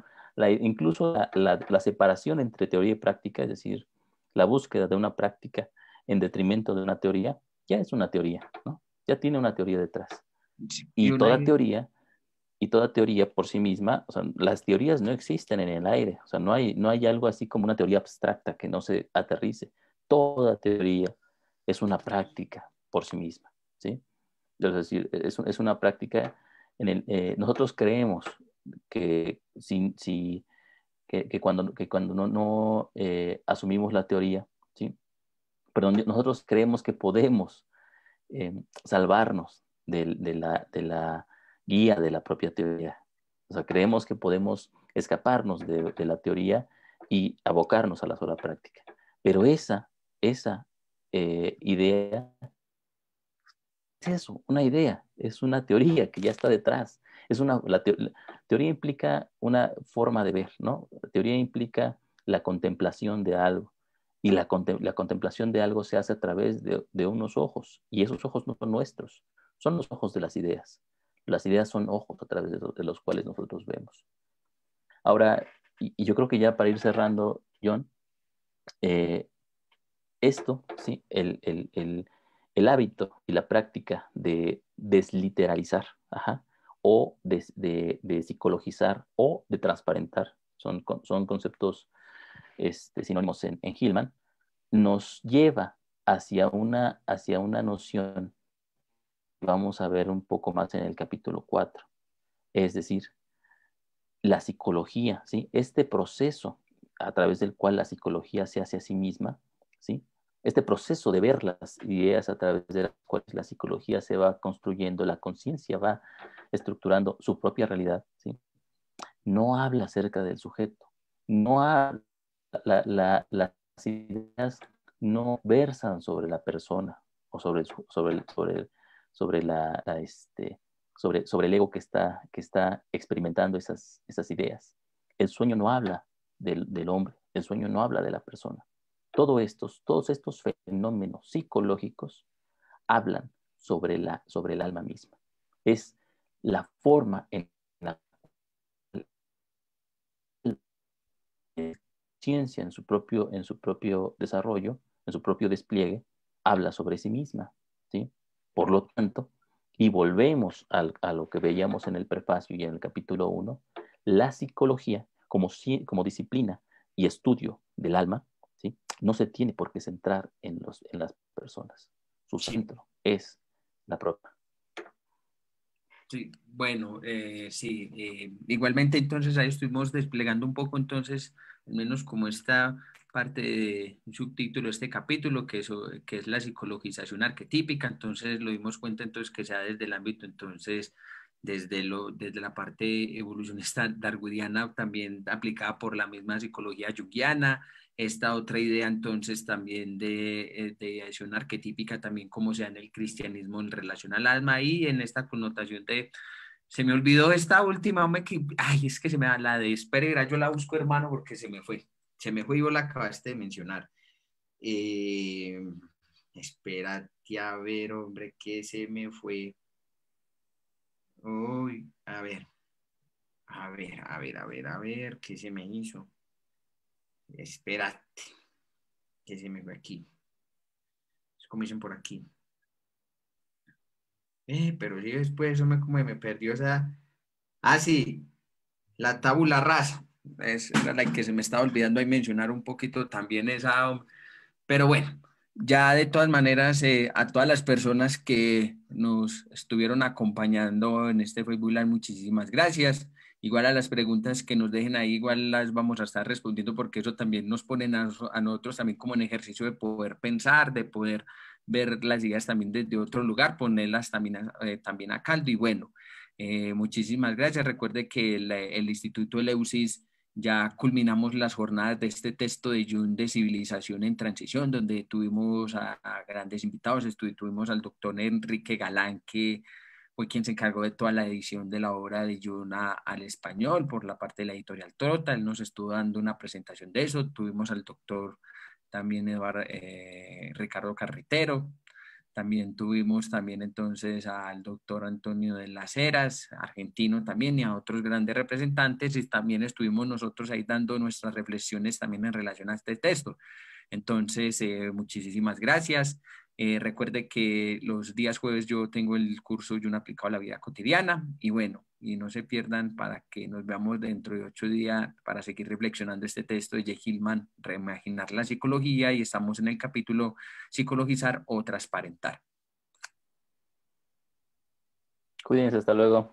incluso la, la separación entre teoría y práctica, es decir, la búsqueda de una práctica en detrimento de una teoría, ya es una teoría, ¿no? Ya tiene una teoría detrás. Y, toda teoría, y toda teoría por sí misma, o sea, las teorías no existen en el aire, o sea, no hay, no hay algo así como una teoría abstracta que no se aterrice. Toda teoría es una práctica por sí misma, ¿sí? Es decir, es, una práctica en el, eh, nosotros creemos que si, que, cuando, que cuando no, no eh, asumimos la teoría, pero nosotros creemos que podemos eh, salvarnos de, la, guía de la propia teoría. O sea, creemos que podemos escaparnos de, la teoría y abocarnos a la sola práctica. Pero esa, esa eh, idea es eso, una idea, es una teoría que ya está detrás. Es una, la teoría implica una forma de ver, ¿no? La teoría implica la contemplación de algo. Y la, contemplación de algo se hace a través de, unos ojos, y esos ojos no son nuestros, son los ojos de las ideas. Las ideas son ojos a través de, los, cuales nosotros vemos. Ahora, y, yo creo que ya para ir cerrando, John, eh, esto, ¿sí? El, hábito y la práctica de desliteralizar, o de, psicologizar o de transparentar, son, son conceptos este, sinónimos en, en Hillman, nos lleva hacia una, hacia una noción vamos a ver un poco más en el capítulo 4, es decir, la psicología, ¿sí? este proceso a través del cual la psicología se hace a sí misma, ¿sí? este proceso de ver las ideas a través de las cuales la psicología se va construyendo, la conciencia va estructurando su propia realidad, ¿sí? no habla acerca del sujeto, no habla las ideas no versan sobre la persona o sobre, sobre, sobre, sobre, la, este, sobre, sobre el ego que está, que está experimentando esas, esas ideas. El sueño no habla del, del hombre, el sueño no habla de la persona. Todos estos, todos estos fenómenos psicológicos hablan sobre, la, sobre el alma misma. Es la forma en la ciencia en su propio, en su propio desarrollo, en su propio despliegue, habla sobre sí misma. ¿sí? Por lo tanto, y volvemos al, a lo que veíamos en el prefacio y en el capítulo 1, la psicología como, como disciplina y estudio del alma, ¿sí? no se tiene por qué centrar en, los, en las personas. Su centro es la propia. Sí, bueno, eh, sí, eh, igualmente entonces ahí estuvimos desplegando un poco entonces al menos como esta parte de un subtítulo este capítulo, que, es la psicologización arquetípica, entonces lo dimos cuenta entonces que sea desde el ámbito entonces desde, la parte evolucionista darwiniana, también aplicada por la misma psicología yugiana, esta otra idea entonces también de, eh, de arquetípica, también como sea en el cristianismo en relación al alma y en esta connotación de se me olvidó esta última, que, ay, es que se me da la de yo la busco, hermano, porque se me fue. Se me fue y vos la acabaste de mencionar. Eh, espérate a ver, hombre, que se me fue. Uy, a ver. A ver, a ver, a ver, a ver, ¿qué se me hizo? Espérate. ¿Qué se me fue aquí? Comiencen por aquí. Eh, pero sí después eso me, como me perdió esa... Ah, sí, la tabula rasa. Es la que se me está olvidando ahí mencionar un poquito también esa... Um, pero bueno, ya de todas maneras, eh, a todas las personas que nos estuvieron acompañando en este Facebook muchísimas gracias. Igual a las preguntas que nos dejen ahí, igual las vamos a estar respondiendo porque eso también nos pone a, a nosotros también como en ejercicio de poder pensar, de poder ver las ideas también desde otro lugar, ponerlas también a, eh, caldo. Y bueno, eh, muchísimas gracias. Recuerde que el, Instituto Instituto Eleusis ya culminamos las jornadas de este texto de yun de Civilización en Transición, donde tuvimos a, grandes invitados, tuvimos al doctor Enrique Galán, que fue quien se encargó de toda la edición de la obra de yuna al español por la parte de la editorial Trota, él nos estuvo dando una presentación de eso, tuvimos al doctor también Eduardo, eh, Ricardo Carretero, también tuvimos también entonces al doctor Antonio de las Heras, argentino también, y a otros grandes representantes, y también estuvimos nosotros ahí dando nuestras reflexiones también en relación a este texto. Entonces, eh, muchísimas gracias. Eh, recuerde que los días jueves yo tengo el curso yo un aplicado a la vida cotidiana, y bueno, y no se pierdan para que nos veamos dentro de ocho días para seguir reflexionando este texto de J. Hillman, Reimaginar la psicología y estamos en el capítulo Psicologizar o transparentar. Cuídense, hasta luego.